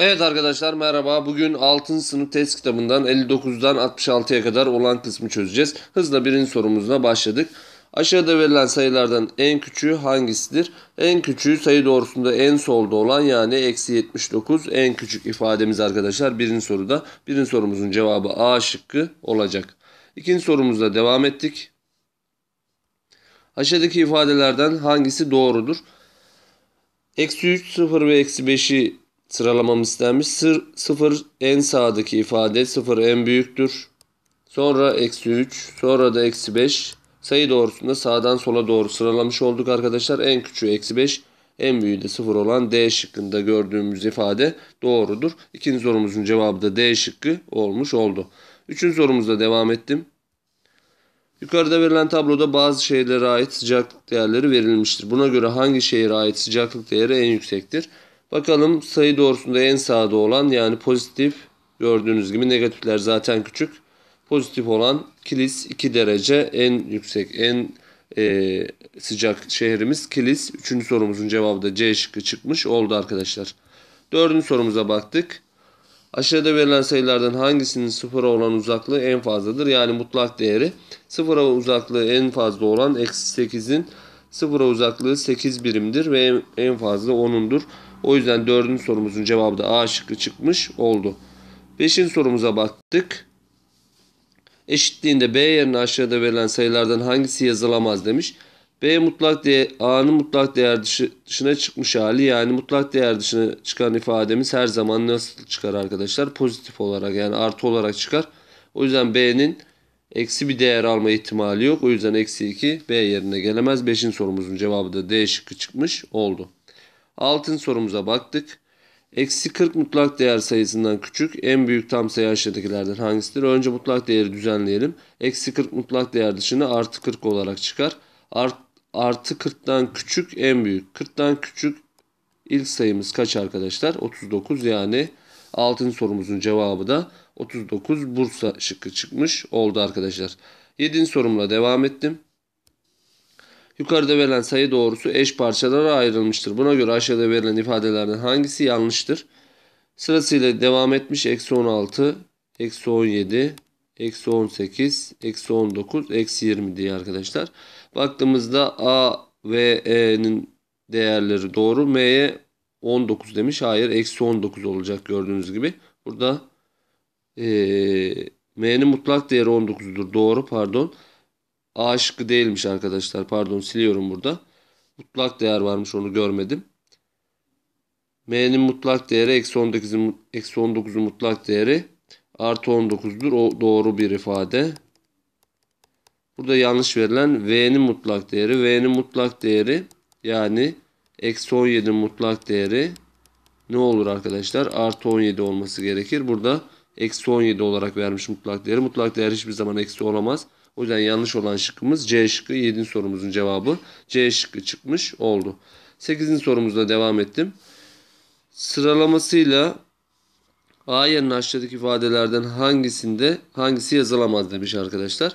Evet arkadaşlar merhaba. Bugün 6. sınıf test kitabından 59'dan 66'ya kadar olan kısmı çözeceğiz. Hızla birinci sorumuzuna başladık. Aşağıda verilen sayılardan en küçüğü hangisidir? En küçüğü sayı doğrusunda en solda olan yani eksi 79 en küçük ifademiz arkadaşlar. Birinci soruda birinci sorumuzun cevabı A şıkkı olacak. İkinci sorumuzla devam ettik. Aşağıdaki ifadelerden hangisi doğrudur? Eksi 3, 0 ve eksi 5'i sıralamam istenmiş. Sır, 0 en sağdaki ifade sıfır en büyüktür. Sonra eksi 3 sonra da eksi 5 sayı doğrusunda sağdan sola doğru sıralamış olduk arkadaşlar. En küçüğü eksi 5 en büyüğü de sıfır olan D şıkkında gördüğümüz ifade doğrudur. İkinci sorumuzun cevabı da D şıkkı olmuş oldu. Üçüncü sorumuzda devam ettim. Yukarıda verilen tabloda bazı şehirlere ait sıcaklık değerleri verilmiştir. Buna göre hangi şehire ait sıcaklık değeri en yüksektir? Bakalım sayı doğrusunda en sağda olan yani pozitif gördüğünüz gibi negatifler zaten küçük. Pozitif olan Kilis 2 derece en yüksek en e, sıcak şehrimiz Kilis. Üçüncü sorumuzun cevabı da C şıkkı çıkmış oldu arkadaşlar. Dördüncü sorumuza baktık. Aşağıda verilen sayılardan hangisinin sıfıra olan uzaklığı en fazladır? Yani mutlak değeri. Sıfıra uzaklığı en fazla olan eksi 8'in sıfıra uzaklığı 8 birimdir ve en fazla 10'undur. O yüzden dördüncü sorumuzun cevabı da A şıkkı çıkmış oldu. Beşinci sorumuza baktık. Eşitliğinde B yerine aşağıda verilen sayılardan hangisi yazılamaz demiş. B mutlak değer, A'nın mutlak değer dışına çıkmış hali yani mutlak değer dışına çıkan ifademiz her zaman nasıl çıkar arkadaşlar? Pozitif olarak yani artı olarak çıkar. O yüzden B'nin eksi bir değer alma ihtimali yok. O yüzden eksi 2 B yerine gelemez. 5'in sorumuzun cevabı da D şıkkı çıkmış oldu. Altın sorumuza baktık. Eksi 40 mutlak değer sayısından küçük en büyük tam sayı aşağıdakilerden hangisidir? Önce mutlak değeri düzenleyelim. Eksi 40 mutlak değer dışında artı 40 olarak çıkar. Art, artı 40'tan küçük en büyük. 40'tan küçük ilk sayımız kaç arkadaşlar? 39 yani altın sorumuzun cevabı da 39 Bursa şıkkı çıkmış oldu arkadaşlar. 7. sorumla devam ettim. Yukarıda verilen sayı doğrusu eş parçalara ayrılmıştır. Buna göre aşağıda verilen ifadelerden hangisi yanlıştır? Sırasıyla devam etmiş. Eksi 16, eksi 17, eksi 18, eksi 19, eksi 20 diye arkadaşlar. Baktığımızda A ve E'nin değerleri doğru. M'ye 19 demiş. Hayır eksi 19 olacak gördüğünüz gibi. Burada e, M'nin mutlak değeri 19'dur. Doğru pardon. A şıkkı değilmiş arkadaşlar. Pardon siliyorum burada. Mutlak değer varmış onu görmedim. M'nin mutlak değeri eksi 19'un eksi mutlak değeri artı 19'dur. O doğru bir ifade. Burada yanlış verilen V'nin mutlak değeri. V'nin mutlak değeri yani eksi 17 mutlak değeri ne olur arkadaşlar? Artı 17 olması gerekir. Burada eksi 17 olarak vermiş mutlak değeri. Mutlak değer hiçbir zaman eksi olamaz. O yüzden yanlış olan şıkkımız C şıkkı 7. sorumuzun cevabı C şıkkı çıkmış oldu. 8. sorumuzda devam ettim. Sıralamasıyla A'yerin aşağıdaki ifadelerden hangisinde hangisi yazılamaz demiş arkadaşlar.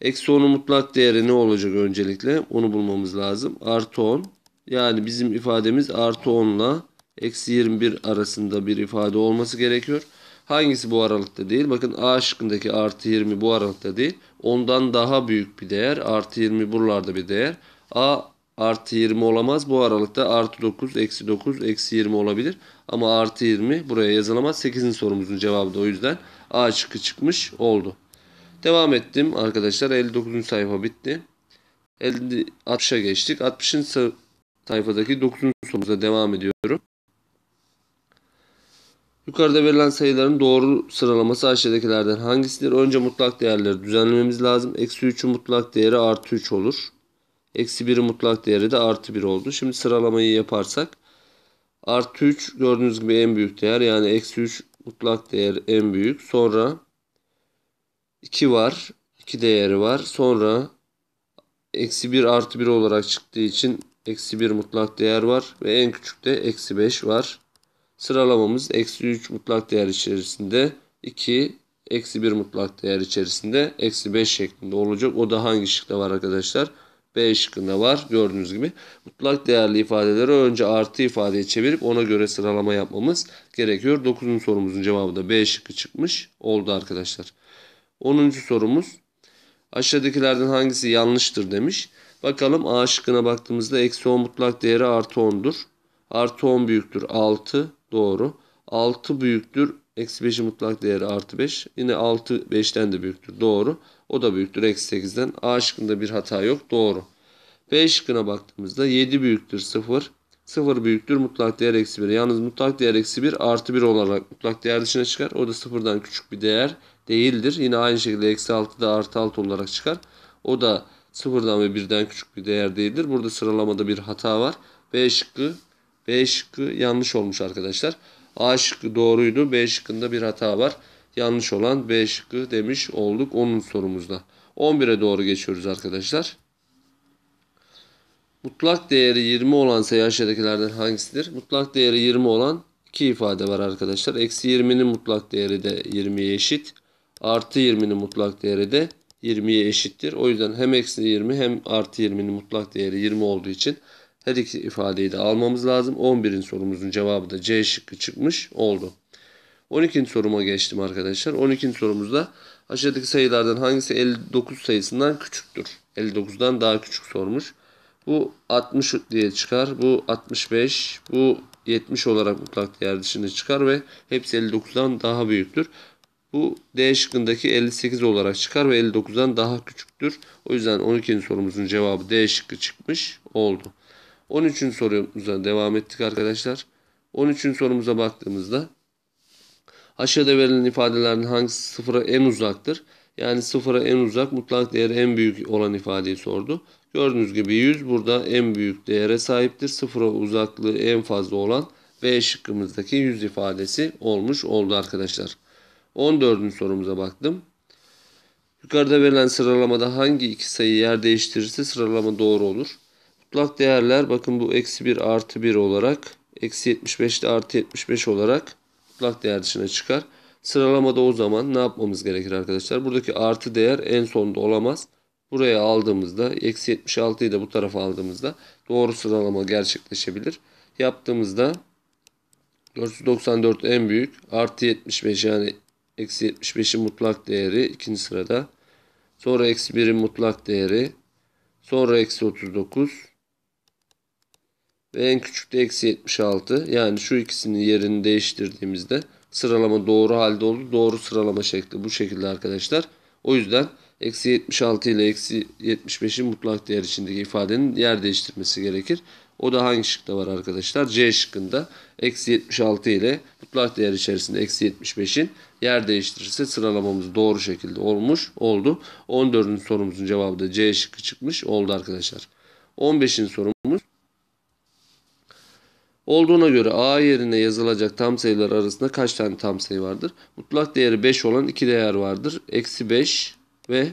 Eksi 10'un mutlak değeri ne olacak öncelikle? Onu bulmamız lazım. Artı 10. Yani bizim ifademiz artı 10 ile eksi 21 arasında bir ifade olması gerekiyor. Hangisi bu aralıkta değil? Bakın A şıkkındaki artı 20 bu aralıkta değil. Ondan daha büyük bir değer. Artı 20 buralarda bir değer. A artı 20 olamaz. Bu aralıkta artı 9, eksi 9, eksi 20 olabilir. Ama artı 20 buraya yazılamaz. 8'in sorumuzun cevabı da o yüzden A şıkkı çıkmış oldu. Devam ettim arkadaşlar. 59. sayfa bitti. 60'a geçtik. 60. sayfadaki 9. sorumuza devam ediyorum. Yukarıda verilen sayıların doğru sıralaması aşağıdakilerden hangisidir? Önce mutlak değerleri düzenlememiz lazım. Eksi 3'ü mutlak değeri artı 3 olur. Eksi 1'in mutlak değeri de artı 1 oldu. Şimdi sıralamayı yaparsak artı 3 gördüğünüz gibi en büyük değer yani eksi 3 mutlak değer en büyük. Sonra 2 var. 2 değeri var. Sonra eksi 1 artı 1 olarak çıktığı için eksi 1 mutlak değer var. Ve en küçük de eksi 5 var sıralamamız eksi 3 mutlak değer içerisinde 2 eksi 1 mutlak değer içerisinde eksi 5 şeklinde olacak. O da hangi şıkta var arkadaşlar? B şıkkında var gördüğünüz gibi. Mutlak değerli ifadeleri önce artı ifadeye çevirip ona göre sıralama yapmamız gerekiyor. 9. sorumuzun cevabı da B şıkkı çıkmış oldu arkadaşlar. 10. sorumuz aşağıdakilerden hangisi yanlıştır demiş. Bakalım A şıkkına baktığımızda eksi 10 mutlak değeri artı 10'dur. Artı 10 büyüktür 6 Doğru. 6 büyüktür. Eksi 5'in mutlak değeri artı 5. Yine 6 5'ten de büyüktür. Doğru. O da büyüktür. Eksi 8'den. A şıkkında bir hata yok. Doğru. B şıkkına baktığımızda 7 büyüktür 0. 0 büyüktür mutlak değer eksi 1. Yalnız mutlak değer eksi 1 artı 1 olarak mutlak değer dışına çıkar. O da 0'dan küçük bir değer değildir. Yine aynı şekilde eksi 6 da artı 6 olarak çıkar. O da 0'dan ve 1'den küçük bir değer değildir. Burada sıralamada bir hata var. B şıkkı B şıkkı yanlış olmuş arkadaşlar. A şıkkı doğruydu. B şıkkında bir hata var. Yanlış olan B şıkkı demiş olduk onun sorumuzda. 11'e doğru geçiyoruz arkadaşlar. Mutlak değeri 20 olan ise aşağıdakilerden hangisidir? Mutlak değeri 20 olan iki ifade var arkadaşlar. Eksi 20'nin mutlak değeri de 20'ye eşit. Artı 20'nin mutlak değeri de 20'ye eşittir. O yüzden hem eksi 20 hem artı 20'nin mutlak değeri 20 olduğu için her iki ifadeyi de almamız lazım. 11. sorumuzun cevabı da C şıkkı çıkmış oldu. 12. soruma geçtim arkadaşlar. 12. sorumuzda aşağıdaki sayılardan hangisi 59 sayısından küçüktür? 59'dan daha küçük sormuş. Bu 60 diye çıkar. Bu 65. Bu 70 olarak mutlak değer dışında çıkar ve hepsi 59'dan daha büyüktür. Bu D şıkkındaki 58 olarak çıkar ve 59'dan daha küçüktür. O yüzden 12. sorumuzun cevabı D şıkkı çıkmış oldu. 13. sorumuza devam ettik arkadaşlar. 13. sorumuza baktığımızda aşağıda verilen ifadelerin hangisi sıfıra en uzaktır? Yani sıfıra en uzak mutlak değeri en büyük olan ifadeyi sordu. Gördüğünüz gibi 100 burada en büyük değere sahiptir. Sıfıra uzaklığı en fazla olan ve şıkkımızdaki 100 ifadesi olmuş oldu arkadaşlar. 14. sorumuza baktım. Yukarıda verilen sıralamada hangi iki sayı yer değiştirirse sıralama doğru olur. Mutlak değerler bakın bu eksi 1 artı 1 olarak eksi 75 ile artı 75 olarak mutlak değer dışına çıkar. Sıralamada o zaman ne yapmamız gerekir arkadaşlar? Buradaki artı değer en sonda olamaz. Buraya aldığımızda eksi 76'yı da bu tarafa aldığımızda doğru sıralama gerçekleşebilir. Yaptığımızda 494 en büyük artı 75 yani eksi 75'in mutlak değeri ikinci sırada. Sonra eksi 1'in mutlak değeri. Sonra eksi 39 ve en küçük de eksi 76. Yani şu ikisinin yerini değiştirdiğimizde sıralama doğru halde oldu. Doğru sıralama şekli bu şekilde arkadaşlar. O yüzden eksi 76 ile eksi 75'in mutlak değer içindeki ifadenin yer değiştirmesi gerekir. O da hangi şıkta var arkadaşlar? C şıkkında eksi 76 ile mutlak değer içerisinde eksi 75'in yer değiştirirse sıralamamız doğru şekilde olmuş oldu. 14. sorumuzun cevabı da C şıkkı çıkmış oldu arkadaşlar. 15. sorumuz Olduğuna göre A yerine yazılacak tam sayılar arasında kaç tane tam sayı vardır? Mutlak değeri 5 olan iki değer vardır. Eksi 5 ve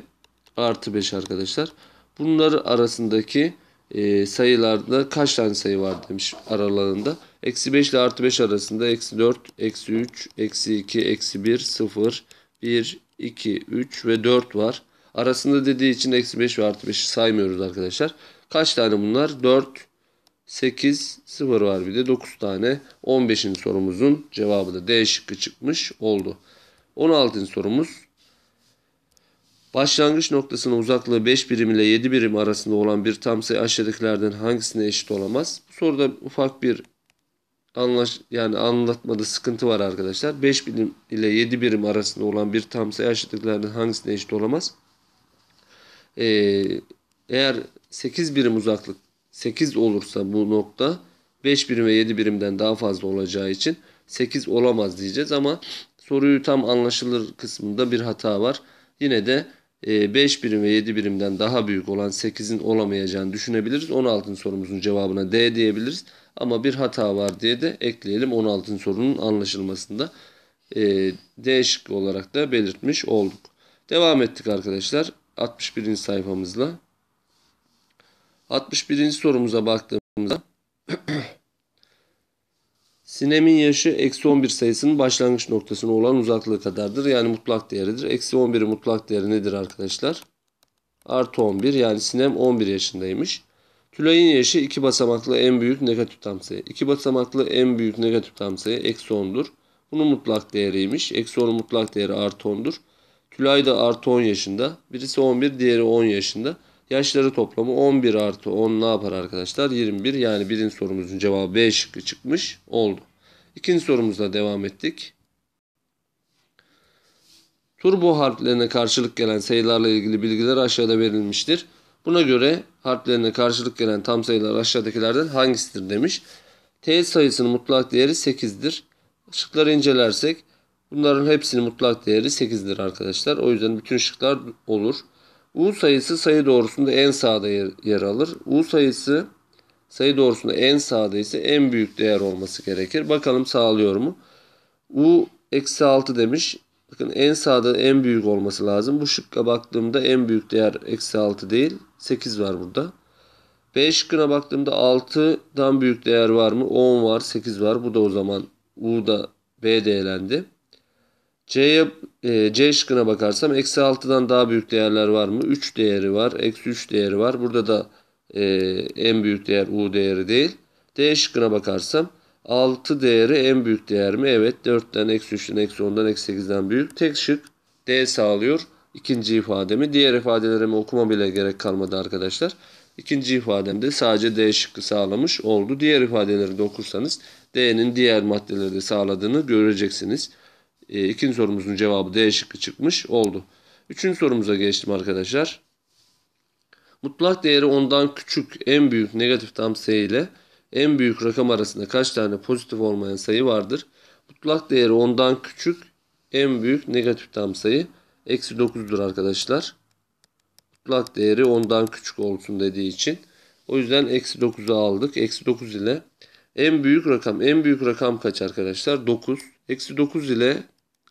artı 5 arkadaşlar. Bunları arasındaki e, sayılarda kaç tane sayı var demiş aralarında. Eksi 5 ile artı 5 arasında eksi 4, eksi 3, eksi 2, eksi 1, 0, 1, 2, 3 ve 4 var. Arasında dediği için eksi 5 ve artı 5'i saymıyoruz arkadaşlar. Kaç tane bunlar? 4, 8 0 var bir de 9 tane. 15. sorumuzun cevabı da D şıkkı çıkmış oldu. 16. sorumuz. Başlangıç noktasının uzaklığı 5 birim ile 7 birim arasında olan bir tam sayı aşağıdakilerden hangisine eşit olamaz? Bu soruda ufak bir anlaş yani anlatmada sıkıntı var arkadaşlar. 5 birim ile 7 birim arasında olan bir tam sayı aşağıdakilerden hangisine eşit olamaz? Ee, eğer 8 birim uzaklık 8 olursa bu nokta 5 birim ve 7 birimden daha fazla olacağı için 8 olamaz diyeceğiz ama soruyu tam anlaşılır kısmında bir hata var. Yine de 5 e, birim ve 7 birimden daha büyük olan 8'in olamayacağını düşünebiliriz. 16. sorumuzun cevabına D diyebiliriz. Ama bir hata var diye de ekleyelim 16. sorunun anlaşılmasında. E, D şıkkı olarak da belirtmiş olduk. Devam ettik arkadaşlar 61. sayfamızla. 61. sorumuza baktığımızda Sinem'in yaşı eksi 11 sayısının başlangıç noktasına olan uzaklığı kadardır. Yani mutlak değeridir. Eksi 11'in mutlak değeri nedir arkadaşlar? Artı 11 yani Sinem 11 yaşındaymış. Tülay'ın yaşı iki basamaklı en büyük negatif tam sayı. 2 basamaklı en büyük negatif tam sayı eksi 10'dur. Bunun mutlak değeriymiş. Eksi 10'un mutlak değeri artı 10'dur. Tülay da artı 10 yaşında. Birisi 11 diğeri 10 yaşında. Yaşları toplamı 11 artı 10 ne yapar arkadaşlar? 21 yani birinci sorumuzun cevabı B şıkkı çıkmış oldu. İkinci sorumuzla devam ettik. Turbo harflerine karşılık gelen sayılarla ilgili bilgiler aşağıda verilmiştir. Buna göre harflerine karşılık gelen tam sayılar aşağıdakilerden hangisidir demiş. T sayısının mutlak değeri 8'dir. Şıkları incelersek bunların hepsinin mutlak değeri 8'dir arkadaşlar. O yüzden bütün şıklar olur. U sayısı sayı doğrusunda en sağda yer, yer alır. U sayısı sayı doğrusunda en sağda ise en büyük değer olması gerekir. Bakalım sağlıyor mu? U eksi 6 demiş. Bakın en sağda en büyük olması lazım. Bu şıkka baktığımda en büyük değer eksi 6 değil. 8 var burada. B şıkkına baktığımda 6'dan büyük değer var mı? 10 var, 8 var. Bu da o zaman U'da B değerlendi. C'ye e, C şıkkına bakarsam eksi 6'dan daha büyük değerler var mı? 3 değeri var. Eksi 3 değeri var. Burada da e, en büyük değer U değeri değil. D şıkkına bakarsam 6 değeri en büyük değer mi? Evet 4'ten eksi 3'ten eksi 10'dan eksi 8'den büyük. Tek şık D sağlıyor. İkinci ifademi. Diğer ifadelerimi okuma bile gerek kalmadı arkadaşlar. İkinci ifademde sadece D şıkkı sağlamış oldu. Diğer ifadeleri de okursanız D'nin diğer maddeleri de sağladığını göreceksiniz. E, ikinci sorumuzun cevabı D şıkkı çıkmış oldu. Üçüncü sorumuza geçtim arkadaşlar. Mutlak değeri ondan küçük en büyük negatif tam sayı ile en büyük rakam arasında kaç tane pozitif olmayan sayı vardır? Mutlak değeri ondan küçük en büyük negatif tam sayı eksi 9'dur arkadaşlar. Mutlak değeri ondan küçük olsun dediği için. O yüzden eksi 9'u aldık. Eksi 9 ile en büyük rakam en büyük rakam kaç arkadaşlar? 9. Eksi 9 ile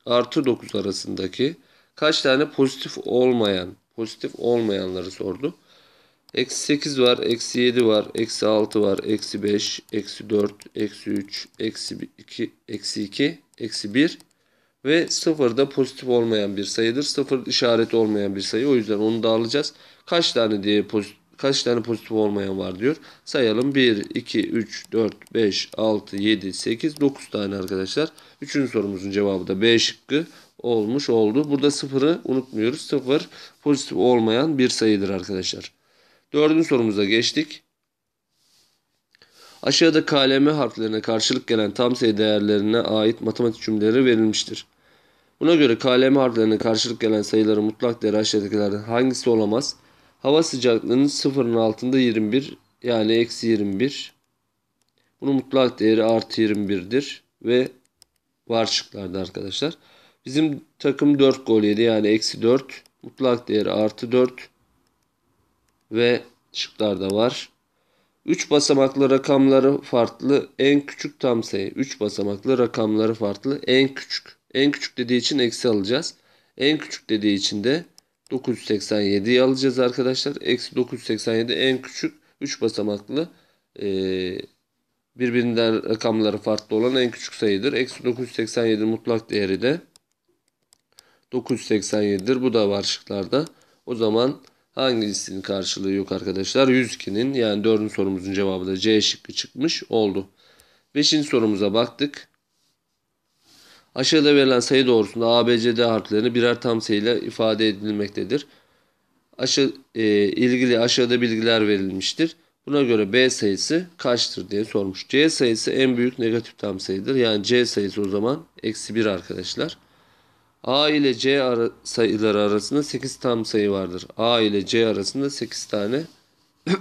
artı 9 arasındaki kaç tane pozitif olmayan pozitif olmayanları sordu. Eksi 8 var, eksi 7 var, eksi 6 var, eksi 5, eksi 4, eksi 3, eksi 2, eksi 2, eksi 1 ve 0 da pozitif olmayan bir sayıdır. 0 işareti olmayan bir sayı. O yüzden onu da alacağız. Kaç tane diye pozitif kaç tane pozitif olmayan var diyor. Sayalım 1, 2, 3, 4, 5, 6, 7, 8, 9 tane arkadaşlar. Üçüncü sorumuzun cevabı da B şıkkı olmuş oldu. Burada sıfırı unutmuyoruz. Sıfır pozitif olmayan bir sayıdır arkadaşlar. Dördüncü sorumuza geçtik. Aşağıda KLM harflerine karşılık gelen tam sayı değerlerine ait matematik cümleleri verilmiştir. Buna göre KLM harflerine karşılık gelen sayıların mutlak değeri aşağıdakilerden hangisi olamaz? Hava sıcaklığının sıfırın altında 21 yani eksi 21. Bunun mutlak değeri artı 21'dir ve var şıklarda arkadaşlar. Bizim takım 4 gol yedi yani eksi 4. Mutlak değeri artı 4 ve şıklarda var. 3 basamaklı rakamları farklı en küçük tam sayı. 3 basamaklı rakamları farklı en küçük. En küçük dediği için eksi alacağız. En küçük dediği için de 987'yi alacağız arkadaşlar. Eksi 987 en küçük 3 basamaklı e, birbirinden rakamları farklı olan en küçük sayıdır. Eksi 987 mutlak değeri de 987'dir. Bu da var şıklarda. O zaman hangisinin karşılığı yok arkadaşlar? 102'nin yani 4. sorumuzun cevabı da C şıkkı çıkmış oldu. 5. sorumuza baktık. Aşağıda verilen sayı doğrusunda ABCD harflerini birer tam sayıyla ifade edilmektedir. Aşağı, e, ilgili aşağıda bilgiler verilmiştir. Buna göre B sayısı kaçtır diye sormuş. C sayısı en büyük negatif tam sayıdır. Yani C sayısı o zaman eksi 1 arkadaşlar. A ile C ara, sayıları arasında 8 tam sayı vardır. A ile C arasında 8 tane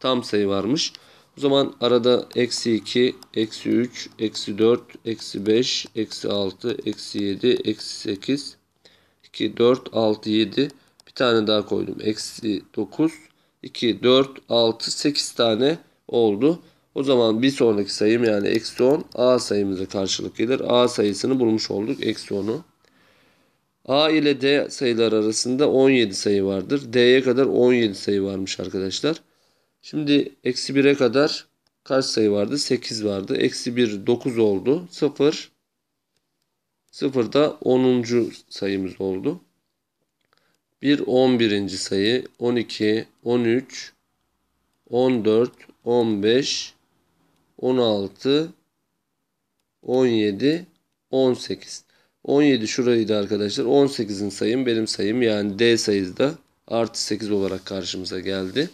tam sayı varmış. O zaman arada eksi 2, eksi 3, eksi 4, eksi 5, eksi 6, eksi 7, eksi 8, 2, 4, 6, 7. Bir tane daha koydum. Eksi 9, 2, 4, 6, 8 tane oldu. O zaman bir sonraki sayım yani eksi 10 A sayımıza karşılık gelir. A sayısını bulmuş olduk. Eksi 10'u. A ile D sayılar arasında 17 sayı vardır. D'ye kadar 17 sayı varmış arkadaşlar. Şimdi eksi 1'e kadar kaç sayı vardı? 8 vardı. Eksi 1 9 oldu. 0 0 da 10. sayımız oldu. 1 11. sayı 12 13 14 15 16 17 18 17 şuraydı arkadaşlar. 18'in sayım benim sayım yani D sayısı da artı 8 olarak karşımıza geldi.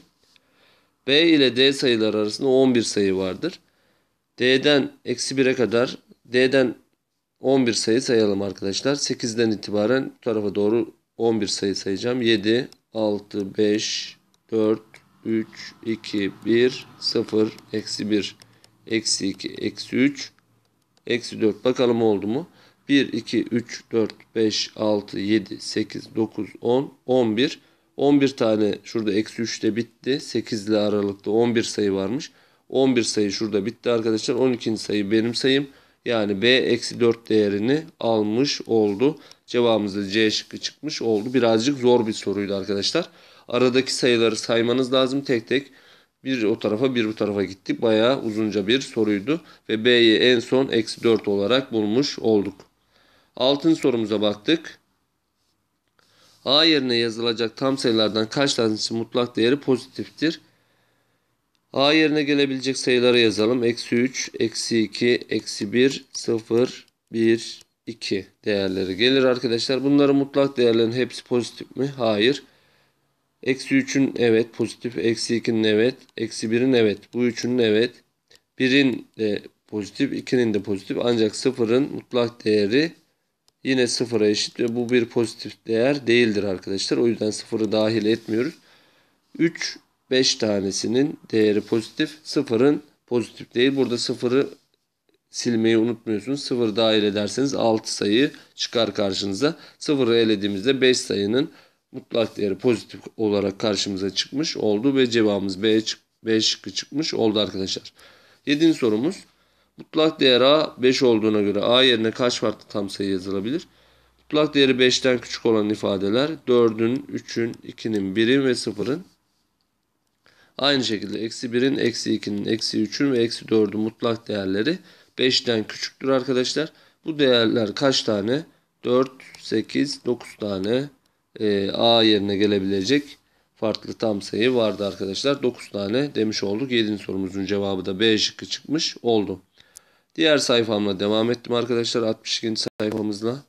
B ile D sayılar arasında 11 sayı vardır. D'den eksi 1'e kadar D'den 11 sayı sayalım arkadaşlar. 8'den itibaren bu tarafa doğru 11 sayı sayacağım. 7, 6, 5, 4, 3, 2, 1, 0, eksi 1, eksi 2, eksi 3, eksi 4. Bakalım oldu mu? 1, 2, 3, 4, 5, 6, 7, 8, 9, 10, 11. 11 tane şurada eksi 3'te bitti. 8 ile aralıkta 11 sayı varmış. 11 sayı şurada bitti arkadaşlar. 12. sayı benim sayım. Yani B eksi 4 değerini almış oldu. Cevabımızda C şıkkı çıkmış oldu. Birazcık zor bir soruydu arkadaşlar. Aradaki sayıları saymanız lazım tek tek. Bir o tarafa bir bu tarafa gittik. Bayağı uzunca bir soruydu. Ve B'yi en son eksi 4 olarak bulmuş olduk. Altın sorumuza baktık. A yerine yazılacak tam sayılardan kaç tanesi mutlak değeri pozitiftir? A yerine gelebilecek sayıları yazalım. Eksi 3, eksi 2, eksi 1, 0, 1, 2 değerleri gelir arkadaşlar. Bunların mutlak değerlerin hepsi pozitif mi? Hayır. Eksi 3'ün evet pozitif. Eksi 2'nin evet. Eksi 1'in evet. Bu üçünün evet. 1'in de pozitif. 2'nin de pozitif. Ancak 0'ın mutlak değeri yine sıfıra eşit ve bu bir pozitif değer değildir arkadaşlar. O yüzden sıfırı dahil etmiyoruz. 3, 5 tanesinin değeri pozitif. Sıfırın pozitif değil. Burada sıfırı silmeyi unutmuyorsunuz. Sıfırı dahil ederseniz 6 sayı çıkar karşınıza. Sıfırı elediğimizde 5 sayının mutlak değeri pozitif olarak karşımıza çıkmış oldu ve cevabımız B, B şıkkı çıkmış oldu arkadaşlar. 7. sorumuz Mutlak değer A 5 olduğuna göre A yerine kaç farklı tam sayı yazılabilir? Mutlak değeri 5'ten küçük olan ifadeler 4'ün, 3'ün, 2'nin, 1'in ve 0'ın. Aynı şekilde eksi 1'in, eksi 2'nin, eksi 3'ün ve eksi 4'ün mutlak değerleri 5'ten küçüktür arkadaşlar. Bu değerler kaç tane? 4, 8, 9 tane e, A yerine gelebilecek farklı tam sayı vardı arkadaşlar. 9 tane demiş olduk. 7. sorumuzun cevabı da B şıkkı çıkmış oldu. Diğer sayfamla devam ettim arkadaşlar 62. sayfamızla.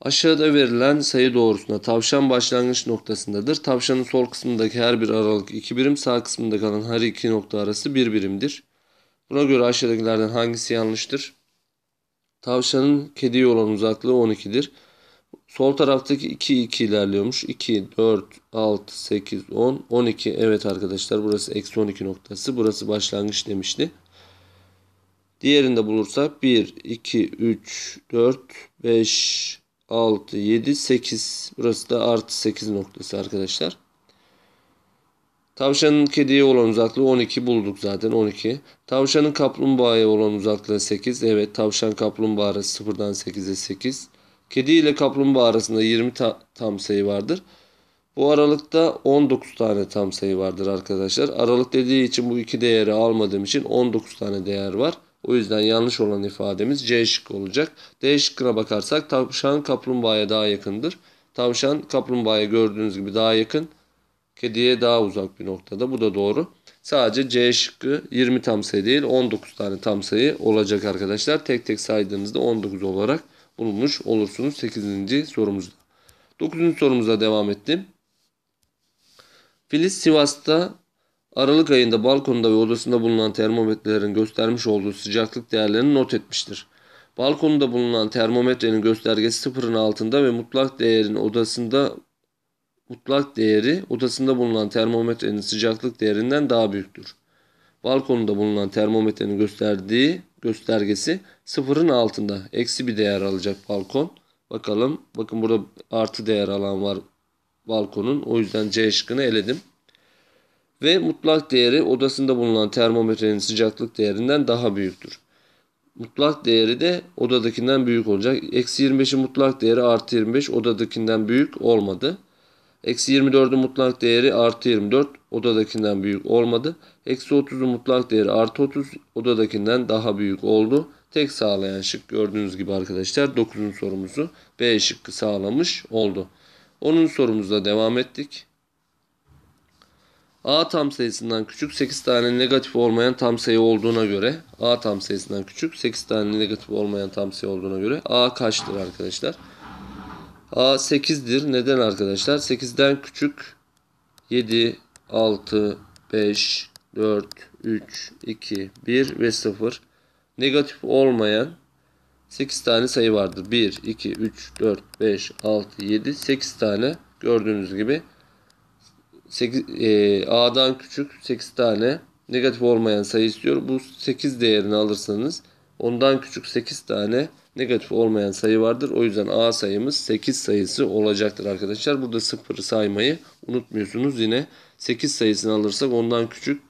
Aşağıda verilen sayı doğrusuna tavşan başlangıç noktasındadır. Tavşanın sol kısmındaki her bir aralık 2 birim, sağ kısmında kalan her iki nokta arası 1 bir birimdir. Buna göre aşağıdakilerden hangisi yanlıştır? Tavşanın kediye olan uzaklığı 12'dir. Sol taraftaki 2 2 ilerliyormuş. 2, 4, 6, 8, 10, 12. Evet arkadaşlar burası eksi 12 noktası. Burası başlangıç demişti. diğerinde bulursak 1, 2, 3, 4, 5, 6, 7, 8. Burası da artı 8 noktası arkadaşlar. Tavşanın kediye olan uzaklığı 12 bulduk zaten 12. Tavşanın kaplumbağaya olan uzaklığı 8. Evet tavşan kaplumbağa sıfırdan 8'e 8. 8. Kedi ile kaplumbağa arasında 20 ta tam sayı vardır. Bu aralıkta 19 tane tam sayı vardır arkadaşlar. Aralık dediği için bu iki değeri almadığım için 19 tane değer var. O yüzden yanlış olan ifademiz C şıkkı olacak. D şıkkına bakarsak tavşan kaplumbağaya daha yakındır. Tavşan kaplumbağaya gördüğünüz gibi daha yakın. Kediye daha uzak bir noktada. Bu da doğru. Sadece C şıkkı 20 tam sayı değil 19 tane tam sayı olacak arkadaşlar. Tek tek saydığınızda 19 olarak bulunmuş olursunuz 8. sorumuzda. 9. sorumuza devam ettim. Filiz Sivas'ta Aralık ayında balkonda ve odasında bulunan termometrelerin göstermiş olduğu sıcaklık değerlerini not etmiştir. Balkonda bulunan termometrenin göstergesi sıfırın altında ve mutlak değerin odasında mutlak değeri odasında bulunan termometrenin sıcaklık değerinden daha büyüktür. Balkonda bulunan termometrenin gösterdiği göstergesi sıfırın altında. Eksi bir değer alacak balkon. Bakalım. Bakın burada artı değer alan var balkonun. O yüzden C şıkkını eledim. Ve mutlak değeri odasında bulunan termometrenin sıcaklık değerinden daha büyüktür. Mutlak değeri de odadakinden büyük olacak. Eksi 25'in mutlak değeri artı 25 odadakinden büyük olmadı. Eksi 24'ün mutlak değeri artı 24 odadakinden büyük olmadı. Eksi 30'un mutlak değeri artı 30 odadakinden daha büyük oldu. Tek sağlayan şık gördüğünüz gibi arkadaşlar 9'un sorumuzu B şıkkı sağlamış oldu. 10. sorumuzla devam ettik. A tam sayısından küçük 8 tane negatif olmayan tam sayı olduğuna göre A tam sayısından küçük 8 tane negatif olmayan tam sayı olduğuna göre A kaçtır arkadaşlar? A 8'dir. Neden arkadaşlar? 8'den küçük 7, 6, 5, 4, 3, 2, 1 ve 0. Negatif olmayan 8 tane sayı vardır. 1, 2, 3, 4, 5, 6, 7, 8 tane gördüğünüz gibi 8, e, A'dan küçük 8 tane negatif olmayan sayı istiyor. Bu 8 değerini alırsanız ondan küçük 8 tane negatif olmayan sayı vardır. O yüzden A sayımız 8 sayısı olacaktır arkadaşlar. Burada 0'ı saymayı unutmuyorsunuz. Yine 8 sayısını alırsak ondan küçük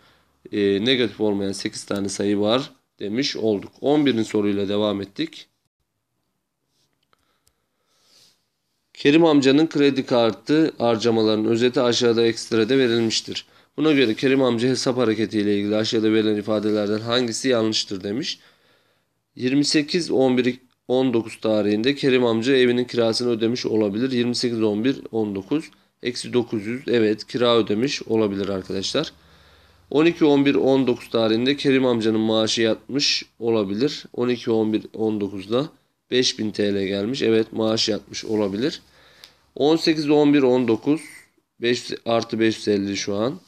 e, negatif olmayan 8 tane sayı var demiş olduk. 11. soruyla devam ettik. Kerim amcanın kredi kartı harcamalarının özeti aşağıda ekstrede verilmiştir. Buna göre Kerim amca hesap hareketiyle ilgili aşağıda verilen ifadelerden hangisi yanlıştır demiş. 28 11 19 tarihinde Kerim amca evinin kirasını ödemiş olabilir. 28 11 19 eksi 900 evet kira ödemiş olabilir arkadaşlar. 12 11 19 tarihinde Kerim amcanın maaşı yatmış olabilir. 12 11 19'da 5000 TL gelmiş. Evet maaş yatmış olabilir. 18 11 19 5 artı 550 şu an.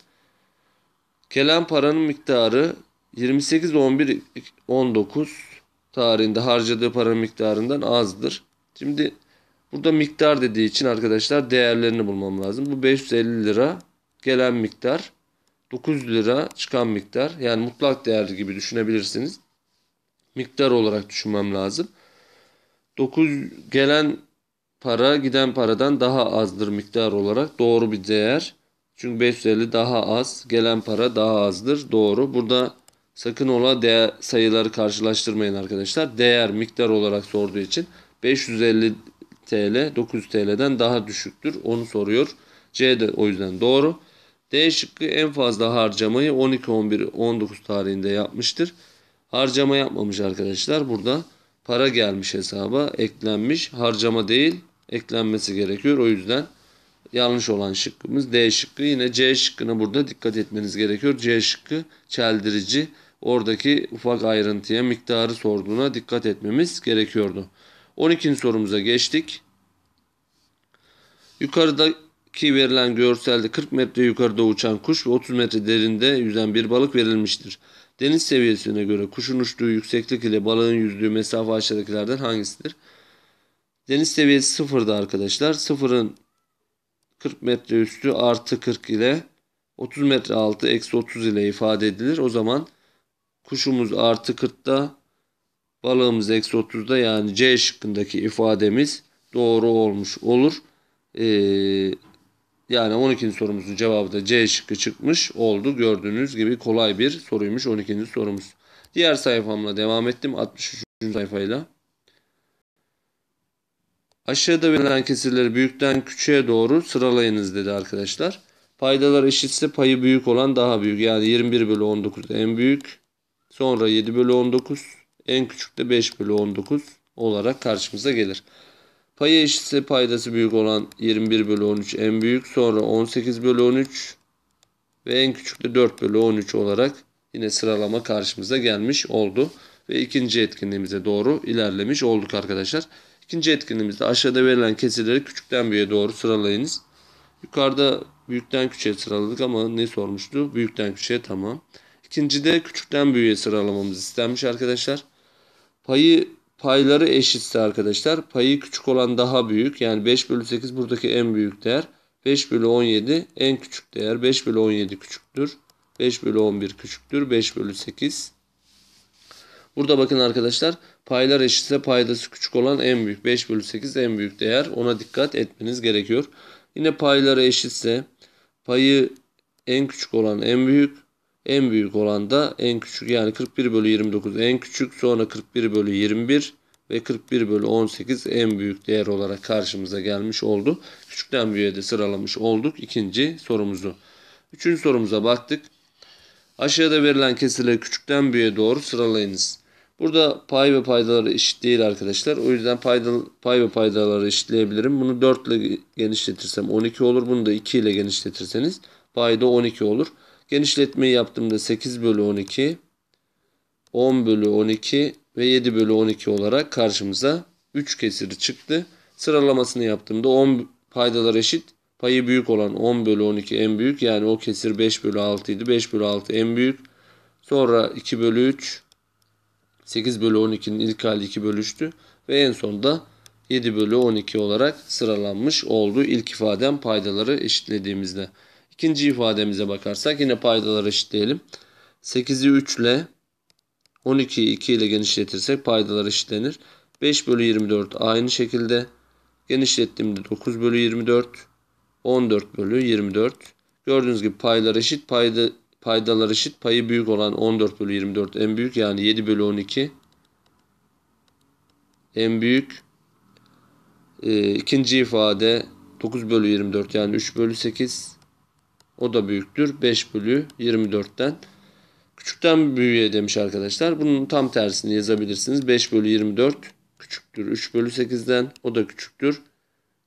Gelen paranın miktarı 28 11 19 tarihinde harcadığı para miktarından azdır. Şimdi burada miktar dediği için arkadaşlar değerlerini bulmam lazım. Bu 550 lira gelen miktar 900 lira çıkan miktar yani mutlak değer gibi düşünebilirsiniz. Miktar olarak düşünmem lazım. 9 gelen para giden paradan daha azdır miktar olarak. Doğru bir değer. Çünkü 550 daha az. Gelen para daha azdır. Doğru. Burada Sakın ola değer, sayıları karşılaştırmayın arkadaşlar. Değer miktar olarak sorduğu için 550 TL 900 TL'den daha düşüktür. Onu soruyor. C de o yüzden doğru. D şıkkı en fazla harcamayı 12 11 19 tarihinde yapmıştır. Harcama yapmamış arkadaşlar. Burada para gelmiş hesaba eklenmiş. Harcama değil eklenmesi gerekiyor. O yüzden yanlış olan şıkkımız D şıkkı. Yine C şıkkına burada dikkat etmeniz gerekiyor. C şıkkı çeldirici oradaki ufak ayrıntıya miktarı sorduğuna dikkat etmemiz gerekiyordu. 12. sorumuza geçtik. Yukarıdaki verilen görselde 40 metre yukarıda uçan kuş ve 30 metre derinde yüzen bir balık verilmiştir. Deniz seviyesine göre kuşun uçtuğu yükseklik ile balığın yüzdüğü mesafe aşağıdakilerden hangisidir? Deniz seviyesi sıfırda arkadaşlar. Sıfırın 40 metre üstü artı 40 ile 30 metre altı eksi 30 ile ifade edilir. O zaman Kuşumuz artı 40'da. Balığımız eksi 30'da yani C şıkkındaki ifademiz doğru olmuş olur. Ee, yani 12. sorumuzun cevabı da C şıkkı çıkmış oldu. Gördüğünüz gibi kolay bir soruymuş 12. sorumuz. Diğer sayfamla devam ettim 63. sayfayla. Aşağıda verilen kesirleri büyükten küçüğe doğru sıralayınız dedi arkadaşlar. Paydalar eşitse payı büyük olan daha büyük. Yani 21 bölü 19 en büyük. Sonra 7 bölü 19 en küçük de 5 bölü 19 olarak karşımıza gelir. Payı eşitse paydası büyük olan 21 bölü 13 en büyük. Sonra 18 bölü 13 ve en küçük de 4 bölü 13 olarak yine sıralama karşımıza gelmiş oldu. Ve ikinci etkinliğimize doğru ilerlemiş olduk arkadaşlar. İkinci etkinliğimizde aşağıda verilen kesirleri küçükten büyüğe doğru sıralayınız. Yukarıda büyükten küçüğe sıraladık ama ne sormuştu? Büyükten küçüğe tamam. İkincide küçükten büyüğe sıralamamız istenmiş arkadaşlar. Payı payları eşitse arkadaşlar payı küçük olan daha büyük. Yani 5 bölü 8 buradaki en büyük değer. 5 bölü 17 en küçük değer. 5 bölü 17 küçüktür. 5 bölü 11 küçüktür. 5 bölü 8. Burada bakın arkadaşlar paylar eşitse paydası küçük olan en büyük. 5 bölü 8 en büyük değer. Ona dikkat etmeniz gerekiyor. Yine payları eşitse payı en küçük olan en büyük. En büyük olan da en küçük yani 41 bölü 29 en küçük sonra 41 bölü 21 ve 41 bölü 18 en büyük değer olarak karşımıza gelmiş oldu. Küçükten büyüğe de sıralamış olduk ikinci sorumuzu. Üçüncü sorumuza baktık. Aşağıda verilen kesirleri küçükten büyüğe doğru sıralayınız. Burada pay ve paydaları eşit değil arkadaşlar. O yüzden paydalı, pay ve paydaları eşitleyebilirim. Bunu 4 ile genişletirsem 12 olur. Bunu da 2 ile genişletirseniz payda 12 olur. Genişletmeyi yaptığımda 8 bölü 12, 10 bölü 12 ve 7 bölü 12 olarak karşımıza 3 kesiri çıktı. Sıralamasını yaptığımda 10 paydalar eşit. Payı büyük olan 10 bölü 12 en büyük. Yani o kesir 5 bölü 6 idi. 5 bölü 6 en büyük. Sonra 2 bölü 3. 8 bölü 12'nin ilk hali 2 bölü 3'tü. Ve en sonunda 7 bölü 12 olarak sıralanmış oldu. İlk ifadem paydaları eşitlediğimizde. İkinci ifademize bakarsak yine paydaları eşitleyelim. 8'i 3 ile 12'yi 2 ile genişletirsek paydalar eşitlenir. 5 bölü 24 aynı şekilde genişlettiğimde 9 bölü 24 14 bölü 24 gördüğünüz gibi paylar eşit payda, paydalar eşit payı büyük olan 14 bölü 24 en büyük yani 7 bölü 12 en büyük e, ikinci ifade 9 bölü 24 yani 3 bölü 8 o da büyüktür. 5 bölü 24'ten. Küçükten büyüğe demiş arkadaşlar. Bunun tam tersini yazabilirsiniz. 5 bölü 24 küçüktür. 3 bölü 8'den o da küçüktür.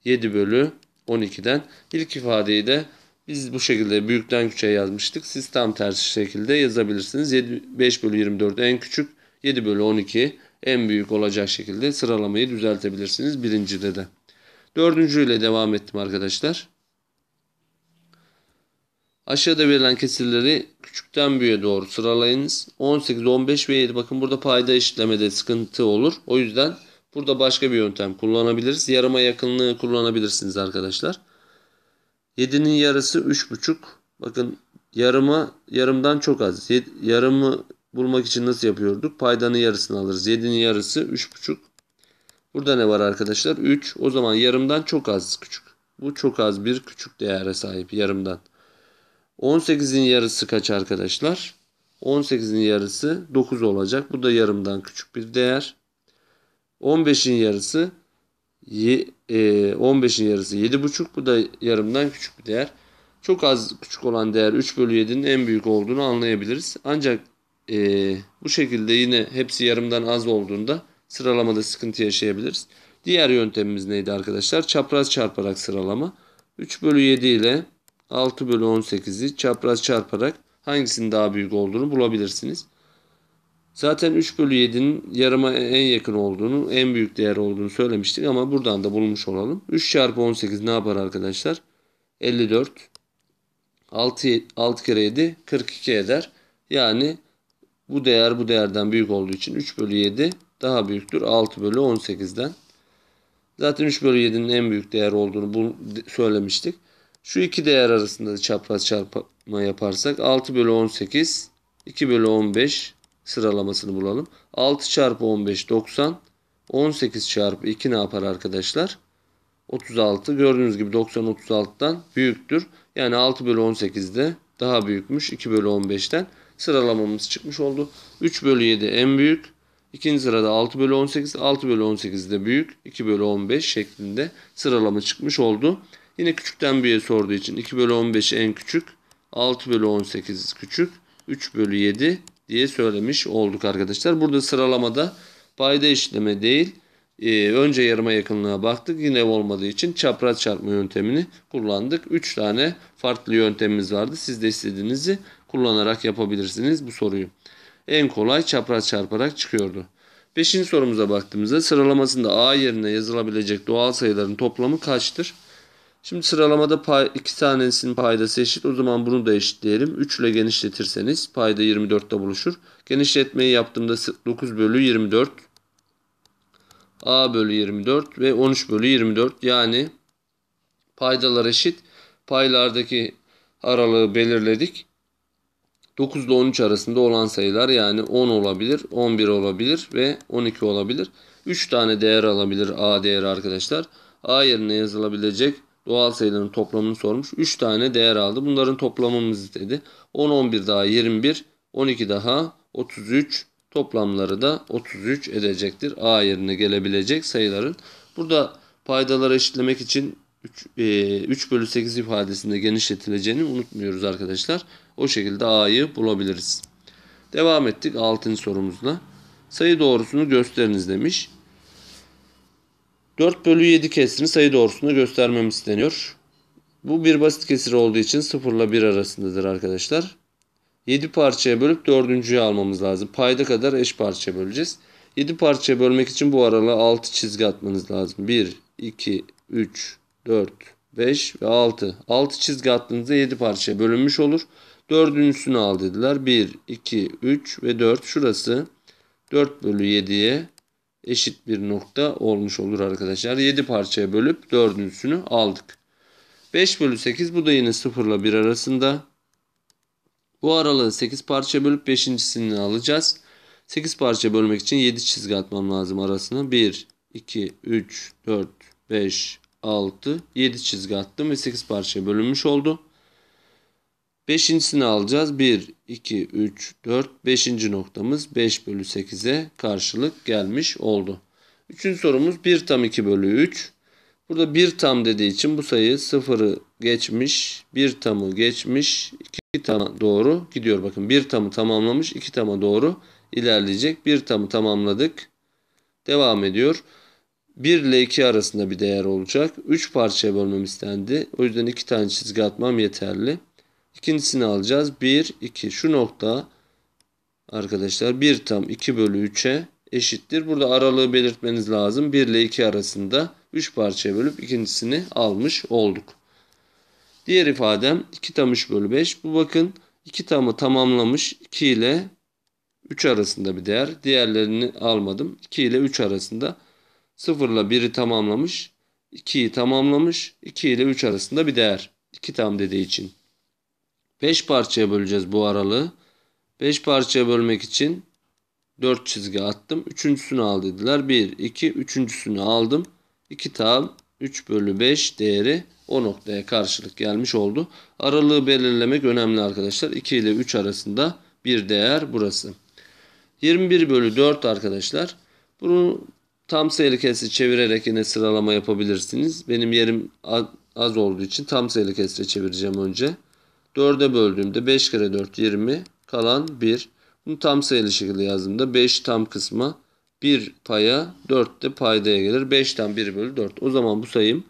7 bölü 12'den. İlk ifadeyi de biz bu şekilde büyükten küçüğe yazmıştık. Siz tam tersi şekilde yazabilirsiniz. 7, 5 bölü 24 en küçük. 7 bölü 12 en büyük olacak şekilde sıralamayı düzeltebilirsiniz. Birincide de. Dördüncüyle devam ettim arkadaşlar. Aşağıda verilen kesirleri küçükten büyüğe doğru sıralayınız. 18, 15 ve 7. Bakın burada payda eşitlemede sıkıntı olur. O yüzden burada başka bir yöntem kullanabiliriz. Yarıma yakınlığı kullanabilirsiniz arkadaşlar. 7'nin yarısı 3,5. Bakın yarıma yarımdan çok az. yarımı bulmak için nasıl yapıyorduk? Paydanın yarısını alırız. 7'nin yarısı 3,5. Burada ne var arkadaşlar? 3. O zaman yarımdan çok az küçük. Bu çok az bir küçük değere sahip yarımdan. 18'in yarısı kaç arkadaşlar? 18'in yarısı 9 olacak. Bu da yarımdan küçük bir değer. 15'in yarısı 15'in e, yarısı 7,5. Bu da yarımdan küçük bir değer. Çok az küçük olan değer 3 bölü 7'nin en büyük olduğunu anlayabiliriz. Ancak e, bu şekilde yine hepsi yarımdan az olduğunda sıralamada sıkıntı yaşayabiliriz. Diğer yöntemimiz neydi arkadaşlar? Çapraz çarparak sıralama. 3 bölü 7 ile 6 bölü 18'i çapraz çarparak hangisinin daha büyük olduğunu bulabilirsiniz. Zaten 3 bölü 7'nin yarıma en yakın olduğunu, en büyük değer olduğunu söylemiştik ama buradan da bulmuş olalım. 3 çarpı 18 ne yapar arkadaşlar? 54. 6, 6 kere 7 42 eder. Yani bu değer bu değerden büyük olduğu için 3 bölü 7 daha büyüktür 6 bölü 18'den. Zaten 3 bölü 7'nin en büyük değer olduğunu söylemiştik. Şu iki değer arasında çapraz çarpma yaparsak 6 bölü 18, 2 bölü 15 sıralamasını bulalım. 6 çarpı 15 90, 18 çarpı 2 ne yapar arkadaşlar? 36 gördüğünüz gibi 90 36'dan büyüktür. Yani 6 bölü 18'de daha büyükmüş 2 bölü 15'ten sıralamamız çıkmış oldu. 3 bölü 7 en büyük. İkinci sırada 6 bölü 18, 6 bölü 18 de büyük. 2 bölü 15 şeklinde sıralama çıkmış oldu. Yine küçükten büyüğe sorduğu için 2 bölü 15 en küçük, 6 bölü 18 küçük, 3 bölü 7 diye söylemiş olduk arkadaşlar. Burada sıralamada payda işleme değil, e, önce yarıma yakınlığa baktık. Yine olmadığı için çapraz çarpma yöntemini kullandık. 3 tane farklı yöntemimiz vardı. Siz de istediğinizi kullanarak yapabilirsiniz bu soruyu. En kolay çapraz çarparak çıkıyordu. Beşinci sorumuza baktığımızda sıralamasında A yerine yazılabilecek doğal sayıların toplamı kaçtır? Şimdi sıralamada pay, iki tanesinin paydası eşit. O zaman bunu da eşitleyelim. 3 ile genişletirseniz payda 24'te buluşur. Genişletmeyi yaptığımda 9 bölü 24. A bölü 24 ve 13 bölü 24. Yani paydalar eşit. Paylardaki aralığı belirledik. 9 ile 13 arasında olan sayılar yani 10 olabilir, 11 olabilir ve 12 olabilir. 3 tane değer alabilir A değeri arkadaşlar. A yerine yazılabilecek doğal sayıların toplamını sormuş. 3 tane değer aldı. Bunların toplamımız istedi. 10, 11 daha 21, 12 daha 33. Toplamları da 33 edecektir. A yerine gelebilecek sayıların. Burada paydaları eşitlemek için 3, e, 3 bölü 8 ifadesinde genişletileceğini unutmuyoruz arkadaşlar. O şekilde A'yı bulabiliriz. Devam ettik 6. sorumuzla. Sayı doğrusunu gösteriniz demiş. 4 bölü 7 kesirini sayı doğrusunda göstermem isteniyor. Bu bir basit kesir olduğu için 0 ile 1 arasındadır arkadaşlar. 7 parçaya bölüp 4.yü almamız lazım. Payda kadar eş parçaya böleceğiz. 7 parçaya bölmek için bu aralığa 6 çizgi atmanız lazım. 1, 2, 3, 4, 5 ve 6. 6 çizgi attığınızda 7 parçaya bölünmüş olur. Dördüncüsünü al dediler. 1, 2, 3 ve 4. Şurası 4 bölü 7'ye eşit bir nokta olmuş olur arkadaşlar. 7 parçaya bölüp dördüncüsünü aldık. 5 bölü 8 bu da yine 0 ile 1 arasında. Bu aralığı 8 parçaya bölüp 5.sini alacağız. 8 parçaya bölmek için 7 çizgi atmam lazım arasına. 1, 2, 3, 4, 5, 6, 7 çizgi attım ve 8 parçaya bölünmüş oldu. Beşincisini alacağız. 1, 2, 3, 4, 5. noktamız 5 bölü 8'e karşılık gelmiş oldu. Üçüncü sorumuz 1 tam 2 bölü 3. Burada 1 tam dediği için bu sayı 0'ı geçmiş, 1 tamı geçmiş, 2 tama doğru gidiyor. Bakın 1 tamı tamamlamış, 2 tama doğru ilerleyecek. 1 tamı tamamladık. Devam ediyor. 1 ile 2 arasında bir değer olacak. 3 parçaya bölmem istendi. O yüzden 2 tane çizgi atmam yeterli. İkincisini alacağız. 1, 2. Şu nokta arkadaşlar 1 tam 2 bölü 3'e eşittir. Burada aralığı belirtmeniz lazım. 1 ile 2 arasında 3 parçaya bölüp ikincisini almış olduk. Diğer ifadem 2 tam 3 bölü 5. Bu bakın 2 tamı tamamlamış 2 ile 3 arasında bir değer. Diğerlerini almadım. 2 ile 3 arasında 0 ile 1'i tamamlamış. 2'yi tamamlamış. 2 ile 3 arasında bir değer. 2 tam dediği için. 5 parçaya böleceğiz bu aralığı. 5 parçaya bölmek için 4 çizgi attım. Üçüncüsünü al dediler. 1, 2, üçüncüsünü aldım. 2 tam 3 bölü 5 değeri o noktaya karşılık gelmiş oldu. Aralığı belirlemek önemli arkadaşlar. 2 ile 3 arasında bir değer burası. 21 bölü 4 arkadaşlar. Bunu tam sayılı kesri çevirerek yine sıralama yapabilirsiniz. Benim yerim az olduğu için tam sayılı kesre çevireceğim önce. 4'e böldüğümde 5 kere 4 20 kalan 1. Bunu tam sayılı şekilde yazdığımda 5 tam kısma 1 paya 4 de paydaya gelir. 5 tam 1 bölü 4. O zaman bu sayım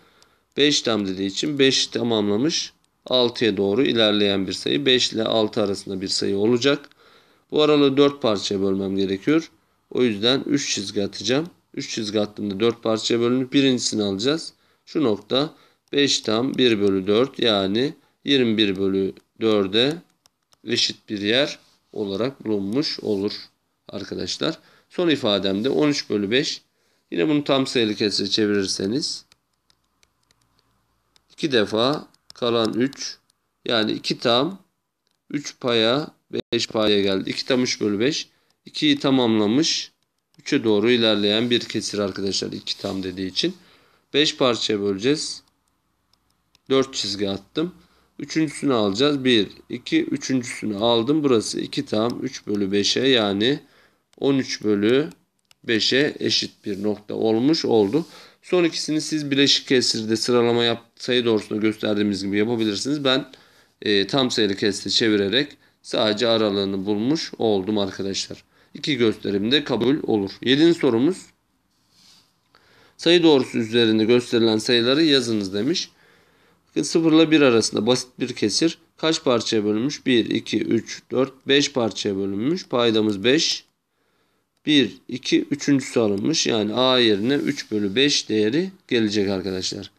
5 tam dediği için 5 tamamlamış 6'ya doğru ilerleyen bir sayı. 5 ile 6 arasında bir sayı olacak. Bu aralığı 4 parçaya bölmem gerekiyor. O yüzden 3 çizgi atacağım. 3 çizgi attığımda 4 parçaya bölünüp birincisini alacağız. Şu nokta 5 tam 1 bölü 4 yani 21 bölü 4'e eşit bir yer olarak bulunmuş olur arkadaşlar. Son ifademde 13 bölü 5. Yine bunu tam sayılı kesre çevirirseniz 2 defa kalan 3 yani 2 tam 3 paya 5 paya geldi. 2 tam 3 bölü 5. 2'yi tamamlamış. 3'e doğru ilerleyen bir kesir arkadaşlar. 2 tam dediği için. 5 parçaya böleceğiz. 4 çizgi attım. Üçüncüsünü alacağız. 1, 2, üçüncüsünü aldım. Burası 2 tam 3 bölü 5'e yani 13 bölü 5'e eşit bir nokta olmuş oldu. Son ikisini siz bileşik kesirde sıralama yap, sayı doğrusunda gösterdiğimiz gibi yapabilirsiniz. Ben e, tam sayılı kesiri çevirerek sadece aralığını bulmuş oldum arkadaşlar. İki gösterimde kabul olur. Yedinci sorumuz. Sayı doğrusu üzerinde gösterilen sayıları yazınız demiş. 0 ile 1 arasında basit bir kesir kaç parçaya bölünmüş? 1, 2, 3, 4, 5 parçaya bölünmüş. Paydamız 5. 1, 2, 3.sü alınmış. Yani A yerine 3 bölü 5 değeri gelecek arkadaşlar.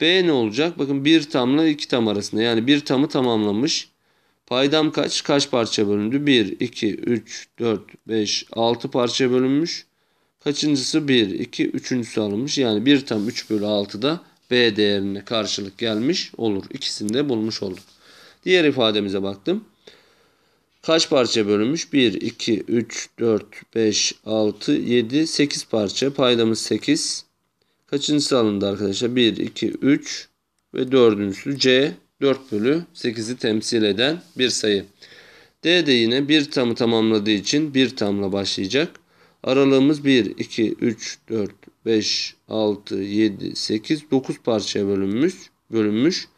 B ne olacak? Bakın 1 tamla 2 tam arasında. Yani 1 tamı tamamlamış. Paydam kaç? Kaç parça bölündü? 1, 2, 3, 4, 5, 6 parça bölünmüş. Kaçıncısı? 1, 2, 3.sü alınmış. Yani 1 tam 3 bölü 6'da B değerine karşılık gelmiş olur. İkisini de bulmuş olduk. Diğer ifademize baktım. Kaç parça bölünmüş? 1, 2, 3, 4, 5, 6, 7, 8 parça. Paydamız 8. Kaçıncısı alındı arkadaşlar? 1, 2, 3 ve dördüncüsü C. 4 bölü 8'i temsil eden bir sayı. D de yine bir tamı tamamladığı için bir tamla başlayacak. Aralığımız 1, 2, 3, 4, 5, 6, 7, 8, 9 parçaya bölünmüş. Bölünmüş.